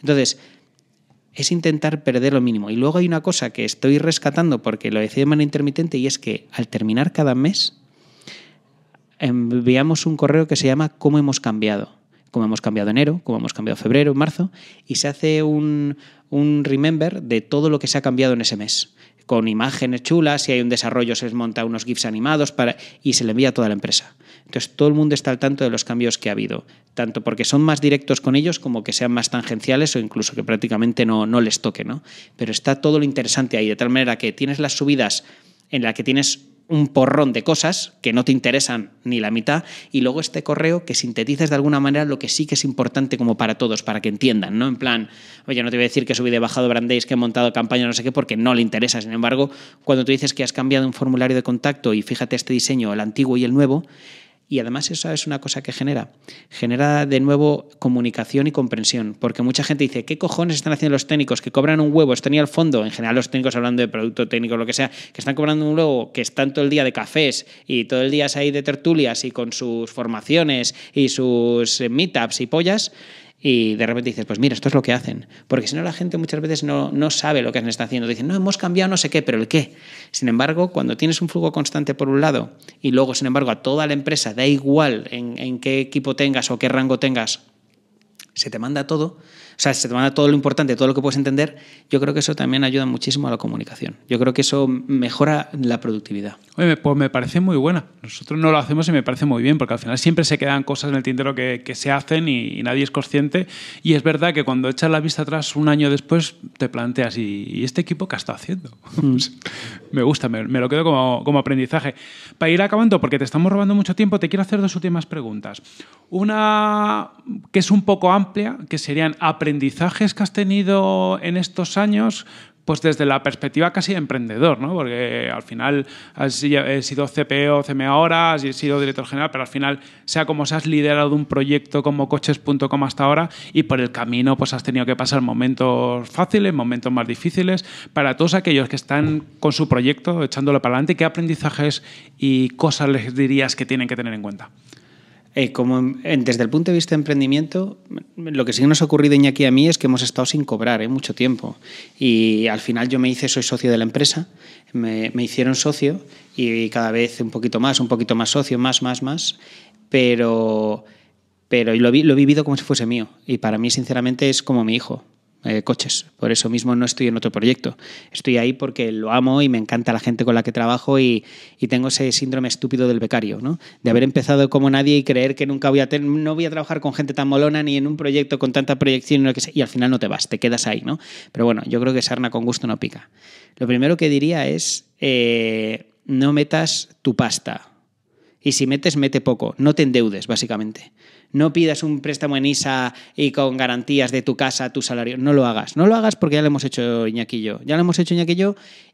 Entonces, es intentar perder lo mínimo. Y luego hay una cosa que estoy rescatando porque lo decía de manera intermitente y es que al terminar cada mes enviamos un correo que se llama ¿Cómo hemos cambiado? cómo hemos cambiado enero, cómo hemos cambiado febrero, marzo, y se hace un, un remember de todo lo que se ha cambiado en ese mes con imágenes chulas, si hay un desarrollo se les monta unos GIFs animados para, y se le envía a toda la empresa. Entonces todo el mundo está al tanto de los cambios que ha habido, tanto porque son más directos con ellos como que sean más tangenciales o incluso que prácticamente no, no les toque. ¿no? Pero está todo lo interesante ahí, de tal manera que tienes las subidas en la que tienes un porrón de cosas que no te interesan ni la mitad y luego este correo que sintetices de alguna manera lo que sí que es importante como para todos, para que entiendan, ¿no? En plan, oye, no te voy a decir que subí de bajado brandéis que he montado campaña no sé qué porque no le interesa, sin embargo, cuando tú dices que has cambiado un formulario de contacto y fíjate este diseño, el antiguo y el nuevo, y además eso es una cosa que genera. Genera de nuevo comunicación y comprensión, porque mucha gente dice, ¿qué cojones están haciendo los técnicos que cobran un huevo? Están ahí al fondo, en general los técnicos hablando de producto técnico, lo que sea, que están cobrando un huevo, que están todo el día de cafés y todo el día ahí de tertulias y con sus formaciones y sus eh, meetups y pollas y de repente dices, pues mira, esto es lo que hacen. Porque si no, la gente muchas veces no, sabe lo que están está haciendo. Dicen, no, hemos cambiado no sé qué, pero el qué. Sin embargo, cuando tienes un flujo constante por un lado y luego, sin embargo, a toda la empresa, da igual en, en qué equipo tengas o qué rango tengas, se te manda todo, o sea, se te manda todo lo importante, todo lo que puedes entender, yo creo que eso también ayuda muchísimo a la comunicación. Yo creo que eso mejora la productividad. pues me parece muy buena. Nosotros no lo hacemos y me parece muy bien, porque al final siempre se quedan cosas en el tintero que, se hacen y, nadie es consciente. Y es verdad que cuando echas la vista atrás un año después, te planteas, ¿y, este equipo qué está haciendo? Mm. me gusta, me, lo quedo como, como aprendizaje. Para ir acabando, porque te estamos robando mucho tiempo, te quiero hacer dos últimas preguntas. Una que es un poco amplia, que serían aprender aprendizajes que has tenido en estos años pues desde la perspectiva casi de emprendedor, ¿no? Porque al final has eh, sido CPO, CME ahora, has sido director general, pero al final, sea como seas, liderado un proyecto como coches.com hasta ahora y por el camino pues has tenido que pasar momentos fáciles, momentos más difíciles. Para todos aquellos que están con su proyecto, echándolo para adelante, ¿qué aprendizajes y cosas les dirías que tienen que tener en cuenta? Eh, como desde el punto de vista de emprendimiento, lo que sí nos ha ocurrido, Iñaki, a mí es que hemos estado sin cobrar eh, mucho tiempo. Y al final yo me hice, soy socio de la empresa, me, hicieron socio y cada vez un poquito más, un poquito más socio, más, más, más. Pero pero lo, he vivido como si fuese mío. Y para mí, sinceramente, es como mi hijo. Eh, coches. Por eso mismo no estoy en otro proyecto. Estoy ahí porque lo amo y me encanta la gente con la que trabajo y, tengo ese síndrome estúpido del becario, ¿no? De haber empezado como nadie y creer que nunca voy a tener, no voy a trabajar con gente tan molona ni en un proyecto con tanta proyección y al final no te vas, te quedas ahí, ¿no? Pero bueno, yo creo que sarna con gusto no pica. Lo primero que diría es eh, no metas tu pasta. Y si metes, mete poco. No te endeudes, básicamente. No pidas un préstamo en ISA y con garantías de tu casa, tu salario. No lo hagas. No lo hagas porque ya lo hemos hecho Iñaki Ya lo hemos hecho Iñaki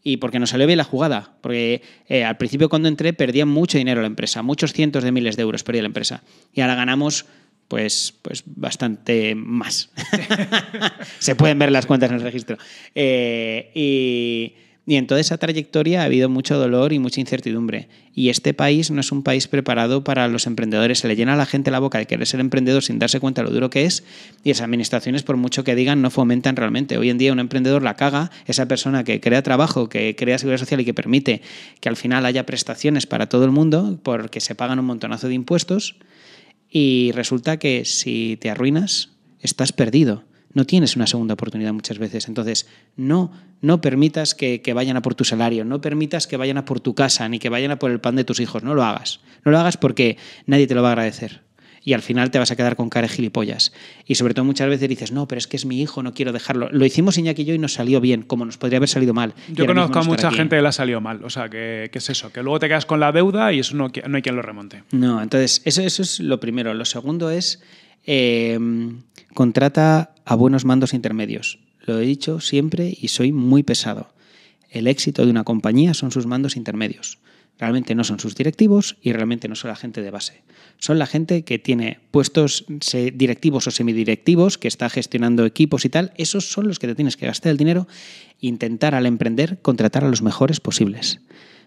y porque nos salió bien la jugada. Porque eh, al principio cuando entré perdía mucho dinero la empresa, muchos cientos de miles de euros perdía la empresa. Y ahora ganamos pues, pues bastante más. Se pueden ver las cuentas en el registro. Eh, y y en toda esa trayectoria ha habido mucho dolor y mucha incertidumbre. Y este país no es un país preparado para los emprendedores. Se le llena a la gente la boca de querer ser emprendedor sin darse cuenta de lo duro que es. Y esas administraciones, por mucho que digan, no fomentan realmente. Hoy en día un emprendedor la caga, esa persona que crea trabajo, que crea seguridad social y que permite que al final haya prestaciones para todo el mundo, porque se pagan un montonazo de impuestos. Y resulta que si te arruinas, estás perdido no tienes una segunda oportunidad muchas veces. Entonces, no, no permitas que, vayan a por tu salario, no permitas que vayan a por tu casa, ni que vayan a por el pan de tus hijos. No lo hagas. No lo hagas porque nadie te lo va a agradecer. Y al final te vas a quedar con cara de gilipollas. Y sobre todo muchas veces dices, no, pero es que es mi hijo, no quiero dejarlo. Lo hicimos Iñaki y yo y nos salió bien, como nos podría haber salido mal. Yo conozco a mucha gente que le ha salido mal. O sea, que, es eso, que luego te quedas con la deuda y eso no, no hay quien lo remonte. No, entonces, eso, eso es lo primero. Lo segundo es Em, contrata a buenos mandos intermedios. Lo he dicho siempre y soy muy pesado. El éxito de una compañía son sus mandos intermedios. Realmente no son sus directivos y realmente no son la gente de base. Son la gente que tiene puestos directivos o semidirectivos, que está gestionando equipos y tal. Esos son los que te tienes que gastar el dinero intentar al emprender contratar a los mejores posibles.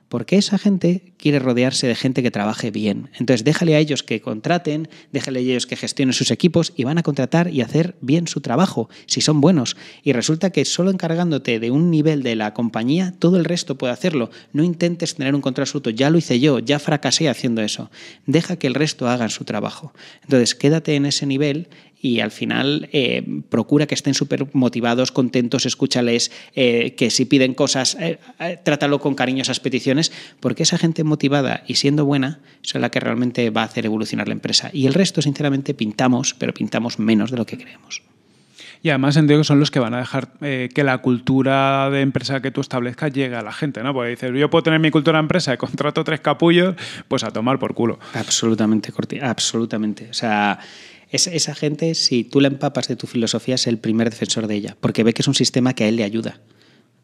Porque esa gente quiere rodearse de gente que trabaje bien. Entonces, déjale a ellos que contraten, déjale a ellos que gestionen sus equipos y van a contratar y hacer bien su trabajo, si son buenos. Y resulta que solo encargándote de un nivel de la compañía, todo el resto puede hacerlo. No intentes tener un control absoluto. Ya lo hice yo, ya fracasé haciendo eso. Deja que el resto hagan su trabajo. Entonces, quédate en ese nivel y al final eh, procura que estén súper motivados, contentos, escúchales, eh, que si piden cosas, eh, trátalo con cariño esas peticiones, porque esa gente motivada y siendo buena es la que realmente va a hacer evolucionar la empresa. Y el resto, sinceramente, pintamos, pero pintamos menos de lo que creemos. Y además entiendo que son los que van a dejar que la cultura de empresa que tú establezcas llegue a la gente, ¿no? Porque dices, yo puedo tener mi cultura de empresa, y contrato tres capullos, pues a tomar por culo. Absolutamente, Corti, absolutamente. O sea, esa gente, si tú la empapas de tu filosofía, es el primer defensor de ella, porque ve que es un sistema que a él le ayuda.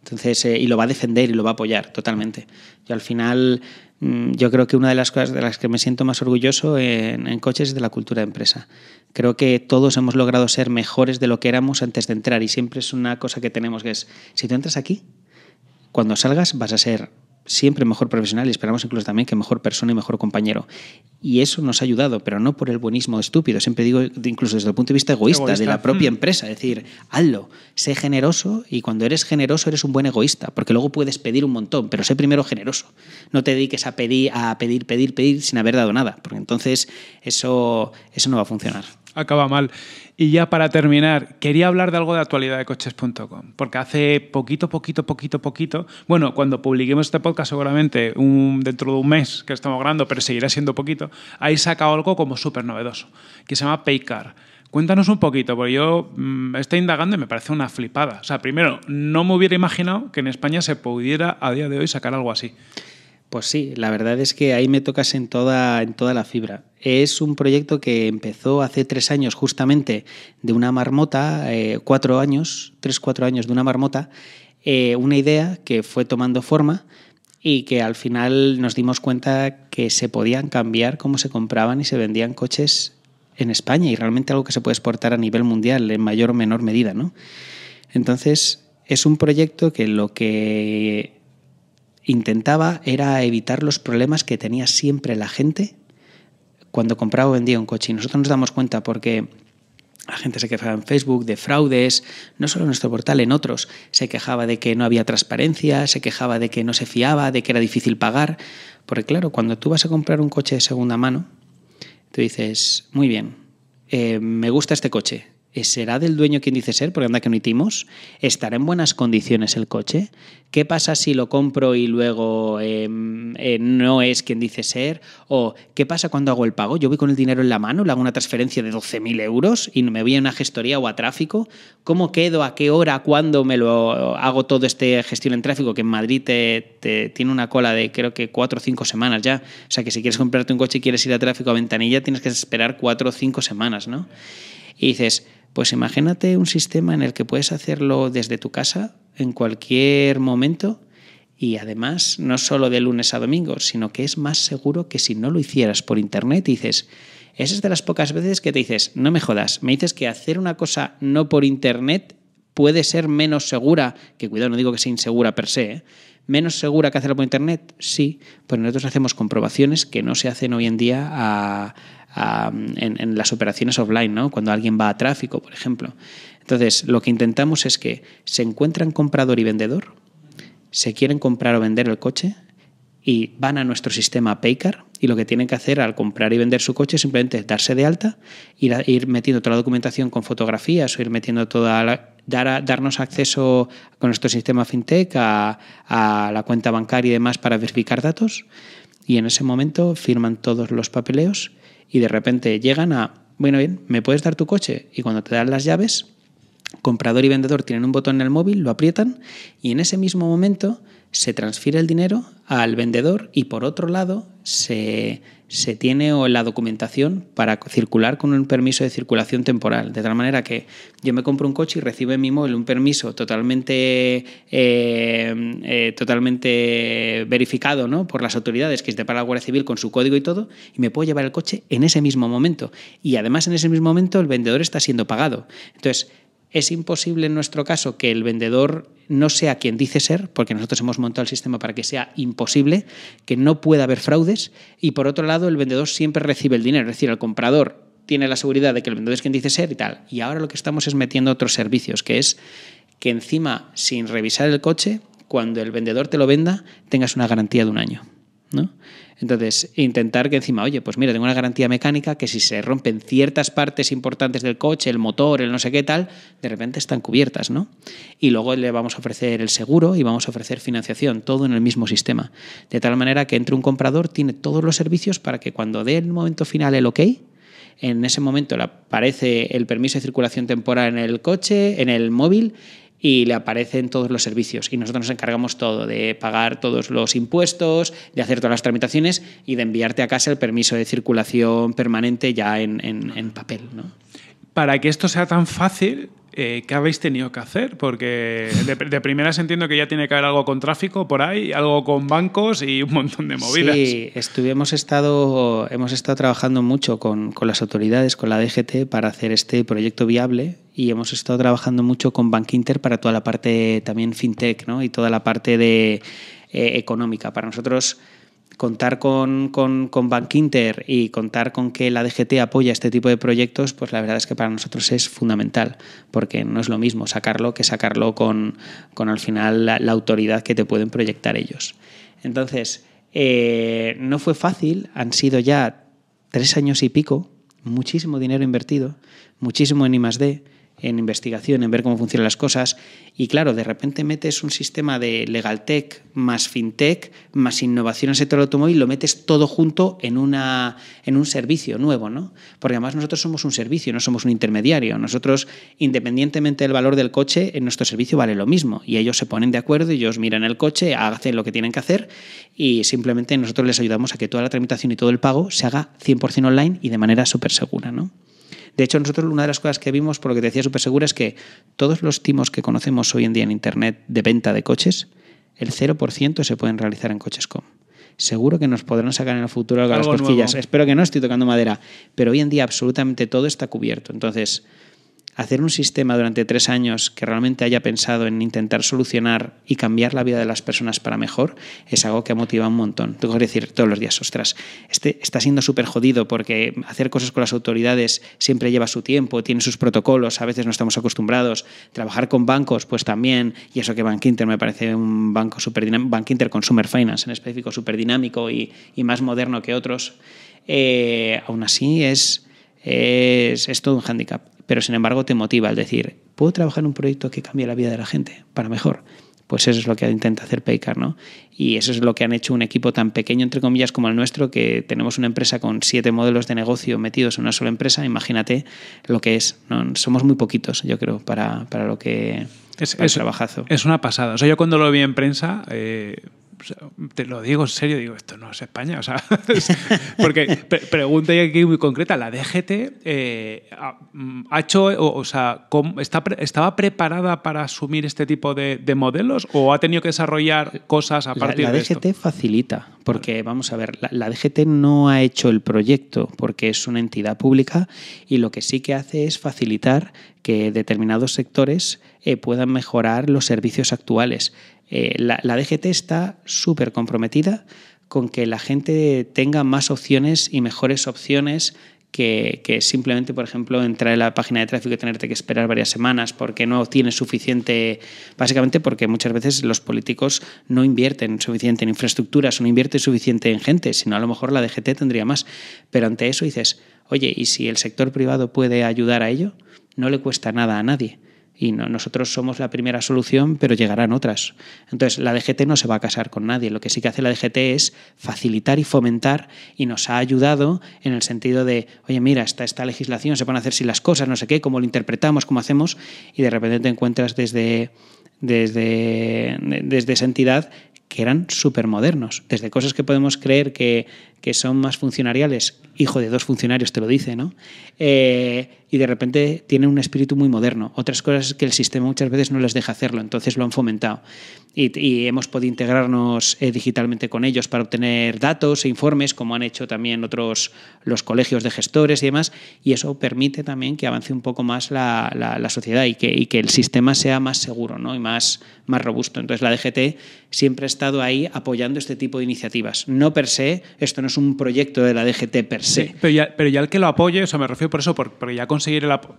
Entonces, eh, y lo va a defender y lo va a apoyar totalmente. Yo al final, mm, yo creo que una de las cosas de las que me siento más orgulloso en, en, coches es de la cultura de empresa. Creo que todos hemos logrado ser mejores de lo que éramos antes de entrar y siempre es una cosa que tenemos que es, si tú entras aquí, cuando salgas vas a ser siempre mejor profesional y esperamos incluso también que mejor persona y mejor compañero. Y eso nos ha ayudado, pero no por el buenismo estúpido, siempre digo incluso desde el punto de vista egoísta, de la propia hmm. empresa, es decir, hazlo, sé generoso y cuando eres generoso eres un buen egoísta, porque luego puedes pedir un montón, pero sé primero generoso. No te dediques a pedir, a pedir, pedir, pedir sin haber dado nada, porque entonces eso, eso no va a funcionar acaba mal. Y ya para terminar, quería hablar de algo de actualidad de coches.com, porque hace poquito, poquito, poquito, poquito, bueno, cuando publiquemos este podcast seguramente un, dentro de un mes que estamos grabando, pero seguirá siendo poquito, ahí saca algo como súper novedoso, que se llama Paycar. Cuéntanos un poquito, porque yo mm, estoy indagando y me parece una flipada. O sea, primero, no me hubiera imaginado que en España se pudiera a día de hoy sacar algo así. Pues sí, la verdad es que ahí me tocas en toda, en toda la fibra. Es un proyecto que empezó hace tres años justamente de una marmota, eh, cuatro años, tres, cuatro años de una marmota, eh, una idea que fue tomando forma y que al final nos dimos cuenta que se podían cambiar cómo se compraban y se vendían coches en España y realmente algo que se puede exportar a nivel mundial en mayor o menor medida, ¿no? Entonces, es un proyecto que lo que intentaba era evitar los problemas que tenía siempre la gente cuando compraba o vendía un coche. Y nosotros nos damos cuenta porque la gente se quejaba en Facebook de fraudes, no solo en nuestro portal, en otros. Se quejaba de que no había transparencia, se quejaba de que no se fiaba, de que era difícil pagar. Porque claro, cuando tú vas a comprar un coche de segunda mano, tú dices, muy bien, eh, me gusta este coche, eh, ¿Será del dueño quien dice ser? Porque anda que no hicimos. ¿Estará en buenas condiciones el coche? ¿Qué pasa si lo compro y luego em, eh, no es quien dice ser? ¿O qué pasa cuando hago el pago? Yo voy con el dinero en la mano, le hago una transferencia de 12.000 euros y me voy a una gestoría o a tráfico. ¿Cómo quedo? ¿A qué hora? ¿Cuándo me lo hago todo este gestión en tráfico? Que en Madrid te, tiene una cola de creo que cuatro o cinco semanas ya. O sea que si quieres comprarte un coche y quieres ir a tráfico a ventanilla, tienes que esperar cuatro o cinco semanas, ¿no? Y dices, pues imagínate un sistema en el que puedes hacerlo desde tu casa, en cualquier momento, y además no solo de lunes a domingo, sino que es más seguro que si no lo hicieras por internet dices, esa es de las pocas veces que te dices, no me jodas, me dices que hacer una cosa no por internet puede ser menos segura, que cuidado, no digo que sea insegura per se, ¿eh? menos segura que hacerlo por internet, sí, pues nosotros hacemos comprobaciones que no se hacen hoy en día a, en, las operaciones offline, cuando alguien va a tráfico, por ejemplo. Entonces, lo que intentamos es que se encuentran comprador y vendedor, se quieren comprar o vender el coche y van a nuestro sistema Paycar y lo que tienen que hacer al comprar y vender su coche simplemente darse de alta, ir, metiendo toda la documentación con fotografías o ir metiendo toda darnos acceso con nuestro sistema fintech a, a la cuenta bancaria y demás para verificar datos y en ese momento firman todos los papeleos y de repente llegan a, bueno, bien, ¿me puedes dar tu coche? Y cuando te dan las llaves, comprador y vendedor tienen un botón en el móvil, lo aprietan y en ese mismo momento se transfiere el dinero al vendedor y por otro lado se, tiene la documentación para circular con un permiso de circulación temporal. De tal manera que yo me compro un coche y recibo en mi móvil un permiso totalmente, eh, eh, totalmente verificado ¿no? por las autoridades que es de para la Guardia Civil con su código y todo, y me puedo llevar el coche en ese mismo momento. Y además en ese mismo momento el vendedor está siendo pagado. Entonces, es imposible en nuestro caso que el vendedor no sea quien dice ser, porque nosotros hemos montado el sistema para que sea imposible, que no pueda haber fraudes, y por otro lado el vendedor siempre recibe el dinero, es decir, el comprador tiene la seguridad de que el vendedor es quien dice ser y tal. Y ahora lo que estamos es metiendo otros servicios, que es que encima, sin revisar el coche, cuando el vendedor te lo venda, tengas una garantía de un año. ¿no? Entonces, intentar que encima, oye, pues mira, tengo una garantía mecánica que si se rompen ciertas partes importantes del coche, el motor, el no sé qué tal, de repente están cubiertas, ¿no? Y luego le vamos a ofrecer el seguro y vamos a ofrecer financiación, todo en el mismo sistema. De tal manera que entre un comprador tiene todos los servicios para que cuando dé el momento final el ok, en ese momento le aparece el permiso de circulación temporal en el coche, en el móvil, y le aparecen todos los servicios. Y nosotros nos encargamos todo, de pagar todos los impuestos, de hacer todas las tramitaciones y de enviarte a casa el permiso de circulación permanente ya en, papel. Para que esto sea tan fácil, eh, ¿qué habéis tenido que hacer? Porque de, primeras entiendo que ya tiene que haber algo con tráfico por ahí, algo con bancos y un montón de movidas. Sí, estado, hemos estado trabajando mucho con, las autoridades, con la DGT, para hacer este proyecto viable y hemos estado trabajando mucho con Inter para toda la parte también fintech ¿no? y toda la parte de, eh, económica. Para nosotros contar con, con, Bank Inter y contar con que la DGT apoya este tipo de proyectos, pues la verdad es que para nosotros es fundamental, porque no es lo mismo sacarlo que sacarlo con, al final la, autoridad que te pueden proyectar ellos. Entonces, eh, no fue fácil, han sido ya tres años y pico, muchísimo dinero invertido, muchísimo en I+.D., en investigación, en ver cómo funcionan las cosas. Y claro, de repente metes un sistema de legal tech más fintech más innovación en el sector del automóvil, lo metes todo junto en, una, en un servicio nuevo, ¿no? Porque además nosotros somos un servicio, no somos un intermediario. Nosotros, independientemente del valor del coche, en nuestro servicio vale lo mismo. Y ellos se ponen de acuerdo, ellos miran el coche, hacen lo que tienen que hacer y simplemente nosotros les ayudamos a que toda la tramitación y todo el pago se haga 100% online y de manera súper segura, ¿no? De hecho, nosotros una de las cosas que vimos, por lo que te decía súper segura, es que todos los timos que conocemos hoy en día en Internet de venta de coches, el 0% se pueden realizar en coches.com. Seguro que nos podrán sacar en el futuro algo, las cosquillas. Espero que no, estoy tocando madera. Pero hoy en día absolutamente todo está cubierto. Entonces, hacer un sistema durante tres años que realmente haya pensado en intentar solucionar y cambiar la vida de las personas para mejor es algo que motiva un montón. Tengo que decir todos los días, ostras, este está siendo súper jodido porque hacer cosas con las autoridades siempre lleva su tiempo, tiene sus protocolos, a veces no estamos acostumbrados. Trabajar con bancos, pues también, y eso que Bank Inter me parece un banco súper dinámico, Bank Inter Consumer Finance en específico, súper dinámico y, más moderno que otros. Eh, aún así es... Es, es, todo un hándicap pero sin embargo te motiva al decir, puedo trabajar en un proyecto que cambie la vida de la gente para mejor. Pues eso es lo que intenta hacer Paycar, ¿no? Y eso es lo que han hecho un equipo tan pequeño, entre comillas, como el nuestro, que tenemos una empresa con siete modelos de negocio metidos en una sola empresa. Imagínate lo que es. ¿no? Somos muy poquitos, yo creo, para, lo que es, es, trabajazo. Es una pasada. O sea, yo cuando lo vi en prensa, eh, te lo digo en serio, digo, esto no es España. O sea, porque pre pregunta aquí muy concreta, la DGT eh, mm, ha hecho, o, sea, ¿estaba preparada para asumir este tipo de, modelos o ha tenido que desarrollar cosas a partir de La DGT facilita, porque vamos a ver, la DGT no ha hecho el proyecto porque es una entidad pública y lo que sí que hace es facilitar que determinados sectores eh, puedan mejorar los servicios actuales. Eh, la, DGT está súper comprometida con que la gente tenga más opciones y mejores opciones que, simplemente, por ejemplo, entrar en la página de tráfico y tenerte que esperar varias semanas porque no tienes suficiente, básicamente porque muchas veces los políticos no invierten suficiente en infraestructuras o no invierten suficiente en gente, sino a lo mejor la DGT tendría más. Pero ante eso dices, oye, ¿y si el sector privado puede ayudar a ello? No le cuesta nada a nadie y nosotros somos la primera solución, pero llegarán otras. Entonces, la DGT no se va a casar con nadie. Lo que sí que hace la DGT es facilitar y fomentar y nos ha ayudado en el sentido de, oye, mira, está esta legislación se van a hacer si las cosas, no sé qué, cómo lo interpretamos, cómo hacemos, y de repente te encuentras desde, desde, desde esa entidad que eran súper modernos. Desde cosas que podemos creer que, son más funcionariales, hijo de dos funcionarios te lo dice, ¿no? Eh, y de repente tienen un espíritu muy moderno. Otras cosas que el sistema muchas veces no les deja hacerlo, entonces lo han fomentado y, hemos podido integrarnos eh, digitalmente con ellos para obtener datos e informes, como han hecho también otros los colegios de gestores y demás, y eso permite también que avance un poco más la, la, sociedad y que, que, el sistema sea más seguro ¿no? y más, más robusto. Entonces la DGT siempre ha estado ahí apoyando este tipo de iniciativas. No per se, esto no es un proyecto de la DGT per se. pero, ya, el que lo apoye, o sea, me refiero por eso, porque ya conseguir el apoyo...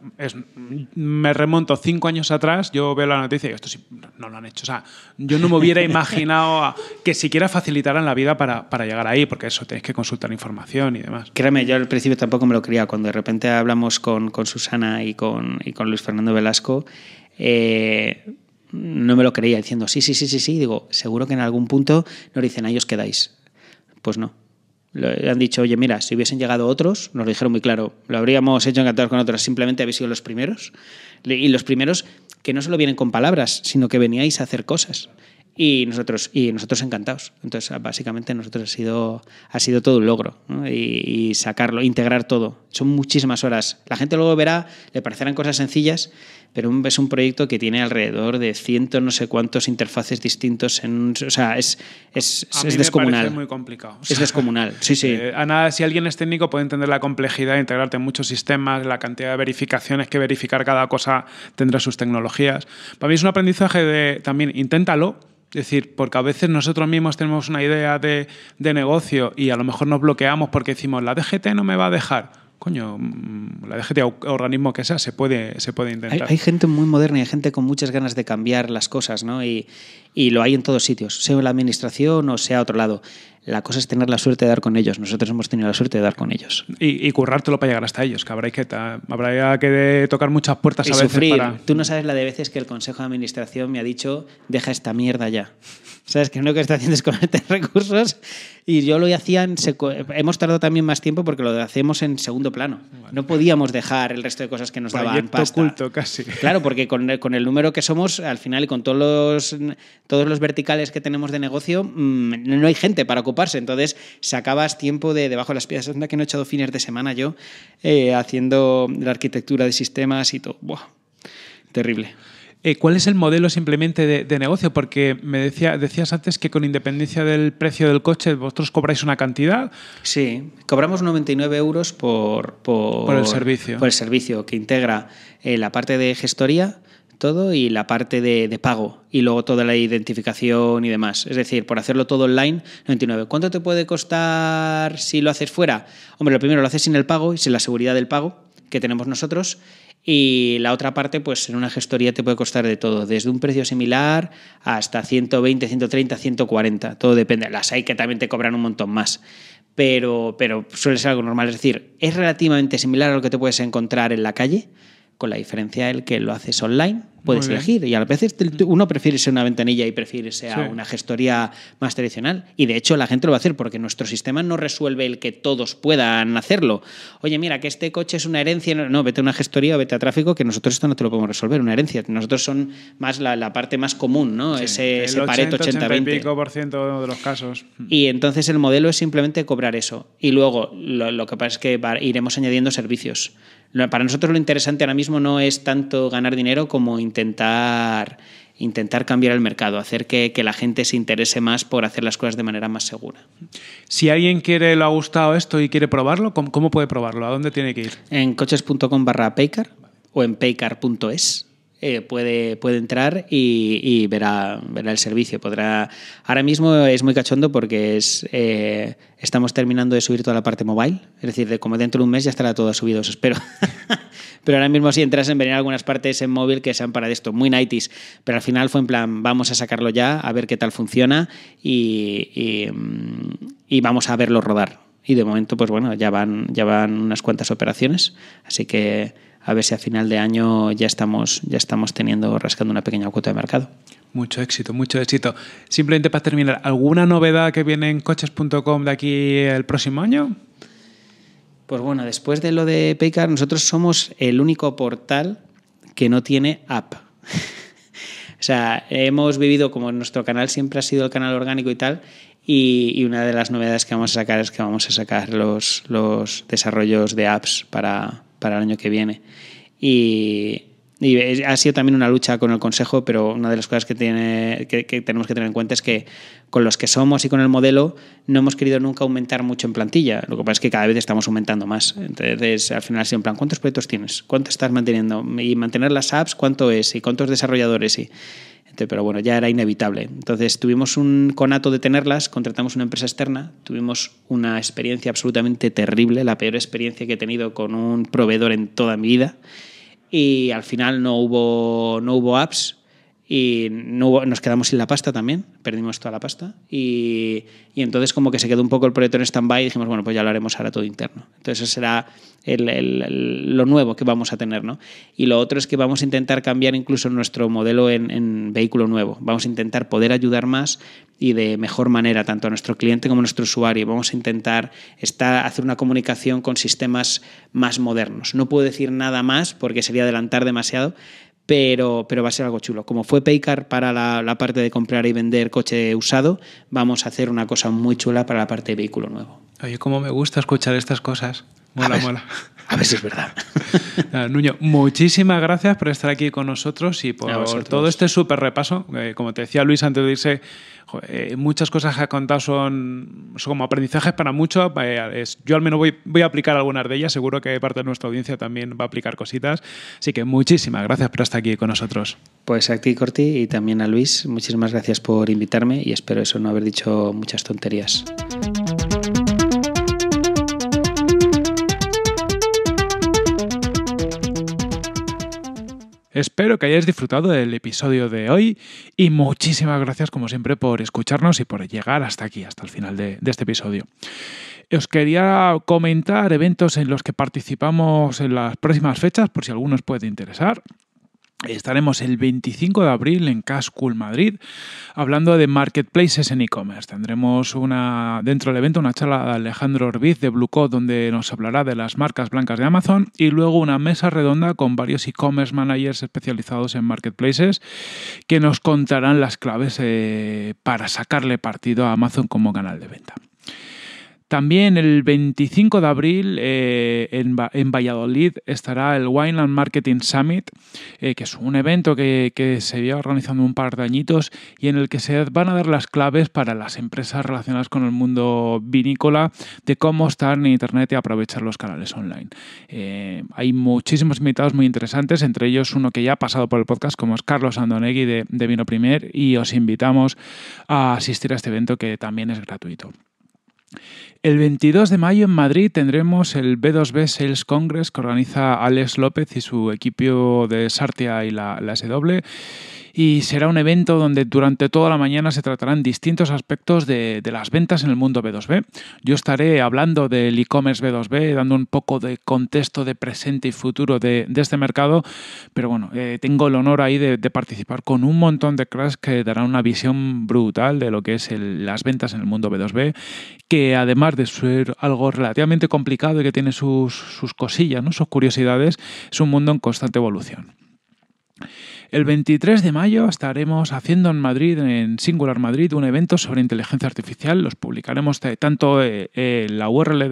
me remonto cinco años atrás, yo veo la noticia y esto sí, no lo han hecho. O sea, yo no me hubiera imaginado que siquiera facilitaran la vida para, para llegar ahí, porque eso tenéis que consultar información y demás. Créeme, yo al principio tampoco me lo creía. Cuando de repente hablamos con, con Susana y con, y con, Luis Fernando Velasco, eh, no me lo creía diciendo, sí, sí, sí, sí, sí. Digo, seguro que en algún punto nos dicen, ahí os quedáis. Pues no, han dicho, oye, mira, si hubiesen llegado otros, nos lo dijeron muy claro, lo habríamos hecho encantados con otros, simplemente habéis sido los primeros. Y los primeros que no solo vienen con palabras, sino que veníais a hacer cosas. Y nosotros, y nosotros encantados. Entonces, básicamente, nosotros ha sido, ha sido todo un logro. Y, y sacarlo, integrar todo. Son muchísimas horas. La gente luego verá, le parecerán cosas sencillas, pero es un proyecto que tiene alrededor de ciento no sé cuántos interfaces distintos. En, o sea, es, es, es descomunal. muy complicado. Es descomunal, sí, sí. Eh, a nada si alguien es técnico puede entender la complejidad de integrarte en muchos sistemas, la cantidad de verificaciones que verificar cada cosa tendrá sus tecnologías. Para mí es un aprendizaje de también inténtalo, es decir, porque a veces nosotros mismos tenemos una idea de, de, negocio y a lo mejor nos bloqueamos porque decimos, la DGT no me va a dejar coño, mm, la DGT o organismo que sea se puede, se puede intentar. Hay, gente muy moderna y hay gente con muchas ganas de cambiar las cosas, ¿no? Y, y lo hay en todos sitios, sea en la administración o sea a otro lado. La cosa es tener la suerte de dar con ellos. Nosotros hemos tenido la suerte de dar con ellos. Y, currártelo para llegar hasta ellos, que habrá que, habrá que tocar muchas puertas a veces. Sufrir. Tú no sabes la de veces que el Consejo de Administración me ha dicho, deja esta mierda ya. ¿Sabes? Que lo único que está haciendo es este recursos. Y yo lo hacía Hemos tardado también más tiempo porque lo hacemos en segundo plano. No podíamos dejar el resto de cosas que nos daban pasta. casi. Claro, porque con con el número que somos, al final, y con todos los todos los verticales que tenemos de negocio, mm, no hay gente para ocuparse. Entonces, sacabas tiempo de debajo de las piedras. una que no he echado fines de semana yo eh, haciendo la arquitectura de sistemas y todo. Buah, terrible. Eh, ¿Cuál es el modelo simplemente de, negocio? Porque me decía, decías antes que con independencia del precio del coche, vosotros cobráis una cantidad. Sí, cobramos 99 euros por, por, el, servicio. por el servicio que integra eh, la parte de gestoría, todo y la parte de, pago y luego toda la identificación y demás. Es decir, por hacerlo todo online, 99. ¿Cuánto te puede costar si lo haces fuera? Hombre, lo primero lo haces sin el pago y sin la seguridad del pago que tenemos nosotros. Y la otra parte, pues en una gestoría te puede costar de todo, desde un precio similar hasta 120, 130, 140. Todo depende. Las hay que también te cobran un montón más. Pero, pero suele ser algo normal. Es decir, es relativamente similar a lo que te puedes encontrar en la calle, con la diferencia del que lo haces online puedes elegir. Y a veces mm. uno prefiere ser una ventanilla y prefiere ser una gestoría más tradicional. Y de hecho la gente lo va a hacer porque nuestro sistema no resuelve el que todos puedan hacerlo. Oye, mira, que este coche es una herencia. No, vete a una gestoría vete a tráfico, que nosotros esto no te lo podemos resolver. Una herencia. Nosotros son más la, parte más común, ¿no? Ese, el ese pareto 80-20. de los casos. Mm. Y entonces el modelo es simplemente cobrar eso. Y luego lo, que pasa es que iremos añadiendo servicios. Para nosotros lo interesante ahora mismo no es tanto ganar dinero como intentar, intentar cambiar el mercado, hacer que, la gente se interese más por hacer las cosas de manera más segura. Si alguien quiere, le ha gustado esto y quiere probarlo, ¿cómo, cómo puede probarlo? ¿A dónde tiene que ir? En coches.com barra paycar o en paycar.es eh, puede, puede entrar y, verá, verá, el servicio. Podrá. Ahora mismo es muy cachondo porque es, eh, estamos terminando de subir toda la parte móvil Es decir, de como dentro de un mes ya estará todo subido, os espero. pero ahora mismo si entras en venir algunas partes en móvil que sean para esto, muy nighties. Pero al final fue en plan, vamos a sacarlo ya, a ver qué tal funciona y, y mm, vamos a verlo rodar. Y de momento, pues bueno, ya van, ya van unas cuantas operaciones. Así que a ver si a final de año ya estamos, ya estamos teniendo, rascando una pequeña cuota de mercado. Mucho éxito, mucho éxito. Simplemente para terminar, ¿alguna novedad que viene en coches.com de aquí el próximo año? Pues bueno, después de lo de Paycar, nosotros somos el único portal que no tiene app. O sea, hemos vivido como nuestro canal siempre ha sido el canal orgánico y tal, y, y, una de las novedades que vamos a sacar es que vamos a sacar los, los desarrollos de apps para, para el año que viene. Y, ha sido también una lucha con el Consejo, pero una de las cosas que, tiene, que, que, tenemos que tener en cuenta es que con los que somos y con el modelo no hemos querido nunca aumentar mucho en plantilla. Lo que pasa es que cada vez estamos aumentando más. Entonces, al final ha sido en plan, ¿cuántos proyectos tienes? ¿Cuánto estás manteniendo? Y mantener las apps, ¿cuánto es? ¿Y cuántos desarrolladores? Y pero bueno, ya era inevitable. Entonces tuvimos un conato de tenerlas, contratamos una empresa externa, tuvimos una experiencia absolutamente terrible, la peor experiencia que he tenido con un proveedor en toda mi vida y al final no hubo, no hubo apps, y no nos quedamos sin la pasta también, perdimos toda la pasta y, y, entonces como que se quedó un poco el proyecto en stand-by y dijimos, bueno, pues ya lo haremos ahora todo interno. Entonces eso será lo nuevo que vamos a tener, ¿no? Y lo otro es que vamos a intentar cambiar incluso nuestro modelo en, vehículo nuevo, vamos a intentar poder ayudar más y de mejor manera tanto a nuestro cliente como a nuestro usuario, vamos a intentar estar, hacer una comunicación con sistemas más modernos. No puedo decir nada más porque sería adelantar demasiado, pero, pero va a ser algo chulo. Como fue Paycar para la, la, parte de comprar y vender coche usado, vamos a hacer una cosa muy chula para la parte de vehículo nuevo. Oye, cómo me gusta escuchar estas cosas. Mola, mola. A ver si es verdad. Nuño, muchísimas gracias por estar aquí con nosotros y por todo este súper repaso. Eh, como te decía Luis antes de irse, eh, muchas cosas que ha contado son, son como aprendizajes para muchos. yo al menos voy, voy, a aplicar algunas de ellas. Seguro que parte de nuestra audiencia también va a aplicar cositas. Así que muchísimas gracias por estar aquí con nosotros. Pues a ti, Corti, y también a Luis. Muchísimas gracias por invitarme y espero eso, no haber dicho muchas tonterías. Espero que hayáis disfrutado del episodio de hoy y muchísimas gracias como siempre por escucharnos y por llegar hasta aquí, hasta el final de, este episodio. Os quería comentar eventos en los que participamos en las próximas fechas por si alguno os puede interesar. Estaremos el 25 de abril en Cascool Madrid hablando de marketplaces en e-commerce. Tendremos una dentro del evento una charla de Alejandro Orbiz de Blue donde nos hablará de las marcas blancas de Amazon y luego una mesa redonda con varios e-commerce managers especializados en marketplaces que nos contarán las claves eh, para sacarle partido a Amazon como canal de venta. También el 25 de abril eh, en, Valladolid estará el Wineland Marketing Summit, eh, que es un evento que, se lleva organizando un par de añitos y en el que se van a dar las claves para las empresas relacionadas con el mundo vinícola de cómo estar en Internet y aprovechar los canales online. Eh, hay muchísimos invitados muy interesantes, entre ellos uno que ya ha pasado por el podcast, como es Carlos Andonegui de, de Vino Primer, y os invitamos a asistir a este evento que también es gratuito. El 22 de mayo en Madrid tendremos el B2B Sales Congress que organiza Alex López y su equipo de Sartia y la, la SW y será un evento donde durante toda la mañana se tratarán distintos aspectos de, las ventas en el mundo B2B. Yo estaré hablando del e-commerce B2B, dando un poco de contexto de presente y futuro de, este mercado, pero bueno, eh, tengo el honor ahí de, participar con un montón de crash que darán una visión brutal de lo que es las ventas en el mundo B2B, que además de ser algo relativamente complicado y que tiene sus, cosillas, ¿no? sus curiosidades, es un mundo en constante evolución. El 23 de mayo estaremos haciendo en Madrid, en Singular Madrid, un evento sobre inteligencia artificial. Los publicaremos tanto en eh, eh, la URL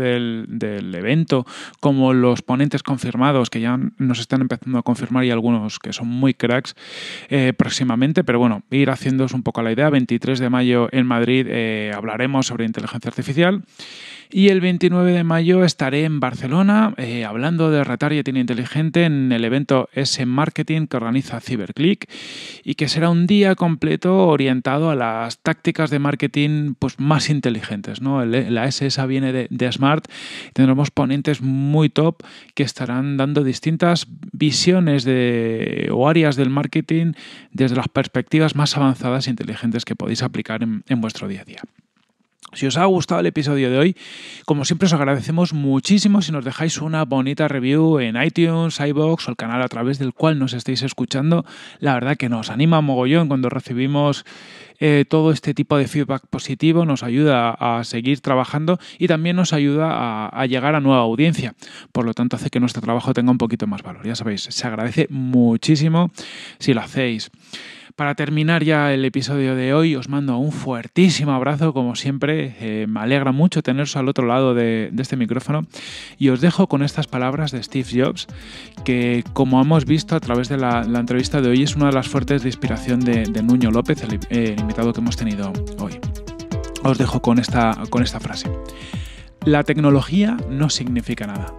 del, evento como los ponentes confirmados, que ya nos están empezando a confirmar y algunos que son muy cracks eh, próximamente. Pero bueno, ir haciéndoos un poco la idea. 23 de mayo en Madrid hablaremos sobre inteligencia artificial. Y el 29 de mayo estaré en Barcelona eh, hablando de retargeting inteligente en el evento S Marketing que organiza CyberClick y que será un día completo orientado a las tácticas de marketing pues, más inteligentes. La S viene de, Smart. Tendremos ponentes muy top que estarán dando distintas visiones de, o áreas del marketing desde las perspectivas más avanzadas e inteligentes que podéis aplicar en vuestro día a día. Si os ha gustado el episodio de hoy, como siempre os agradecemos muchísimo si nos dejáis una bonita review en iTunes, iBox o el canal a través del cual nos estéis escuchando. La verdad que nos anima mogollón cuando recibimos eh, todo este tipo de feedback positivo, nos ayuda a seguir trabajando y también nos ayuda a llegar a nueva audiencia. Por lo tanto, hace que nuestro trabajo tenga un poquito más valor. Ya sabéis, se agradece muchísimo si lo hacéis. Para terminar ya el episodio de hoy, os mando un fuertísimo abrazo, como siempre. Eh, me alegra mucho teneros al otro lado de, este micrófono. Y os dejo con estas palabras de Steve Jobs, que como hemos visto a través de la, entrevista de hoy, es una de las fuertes de inspiración de, Nuño López, el, invitado que hemos tenido hoy. Os dejo con esta, con esta frase. La tecnología no significa nada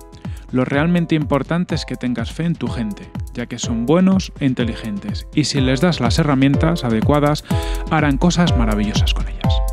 lo realmente importante es que tengas fe en tu gente, ya que son buenos e inteligentes, y si les das las herramientas adecuadas, harán cosas maravillosas con ellas.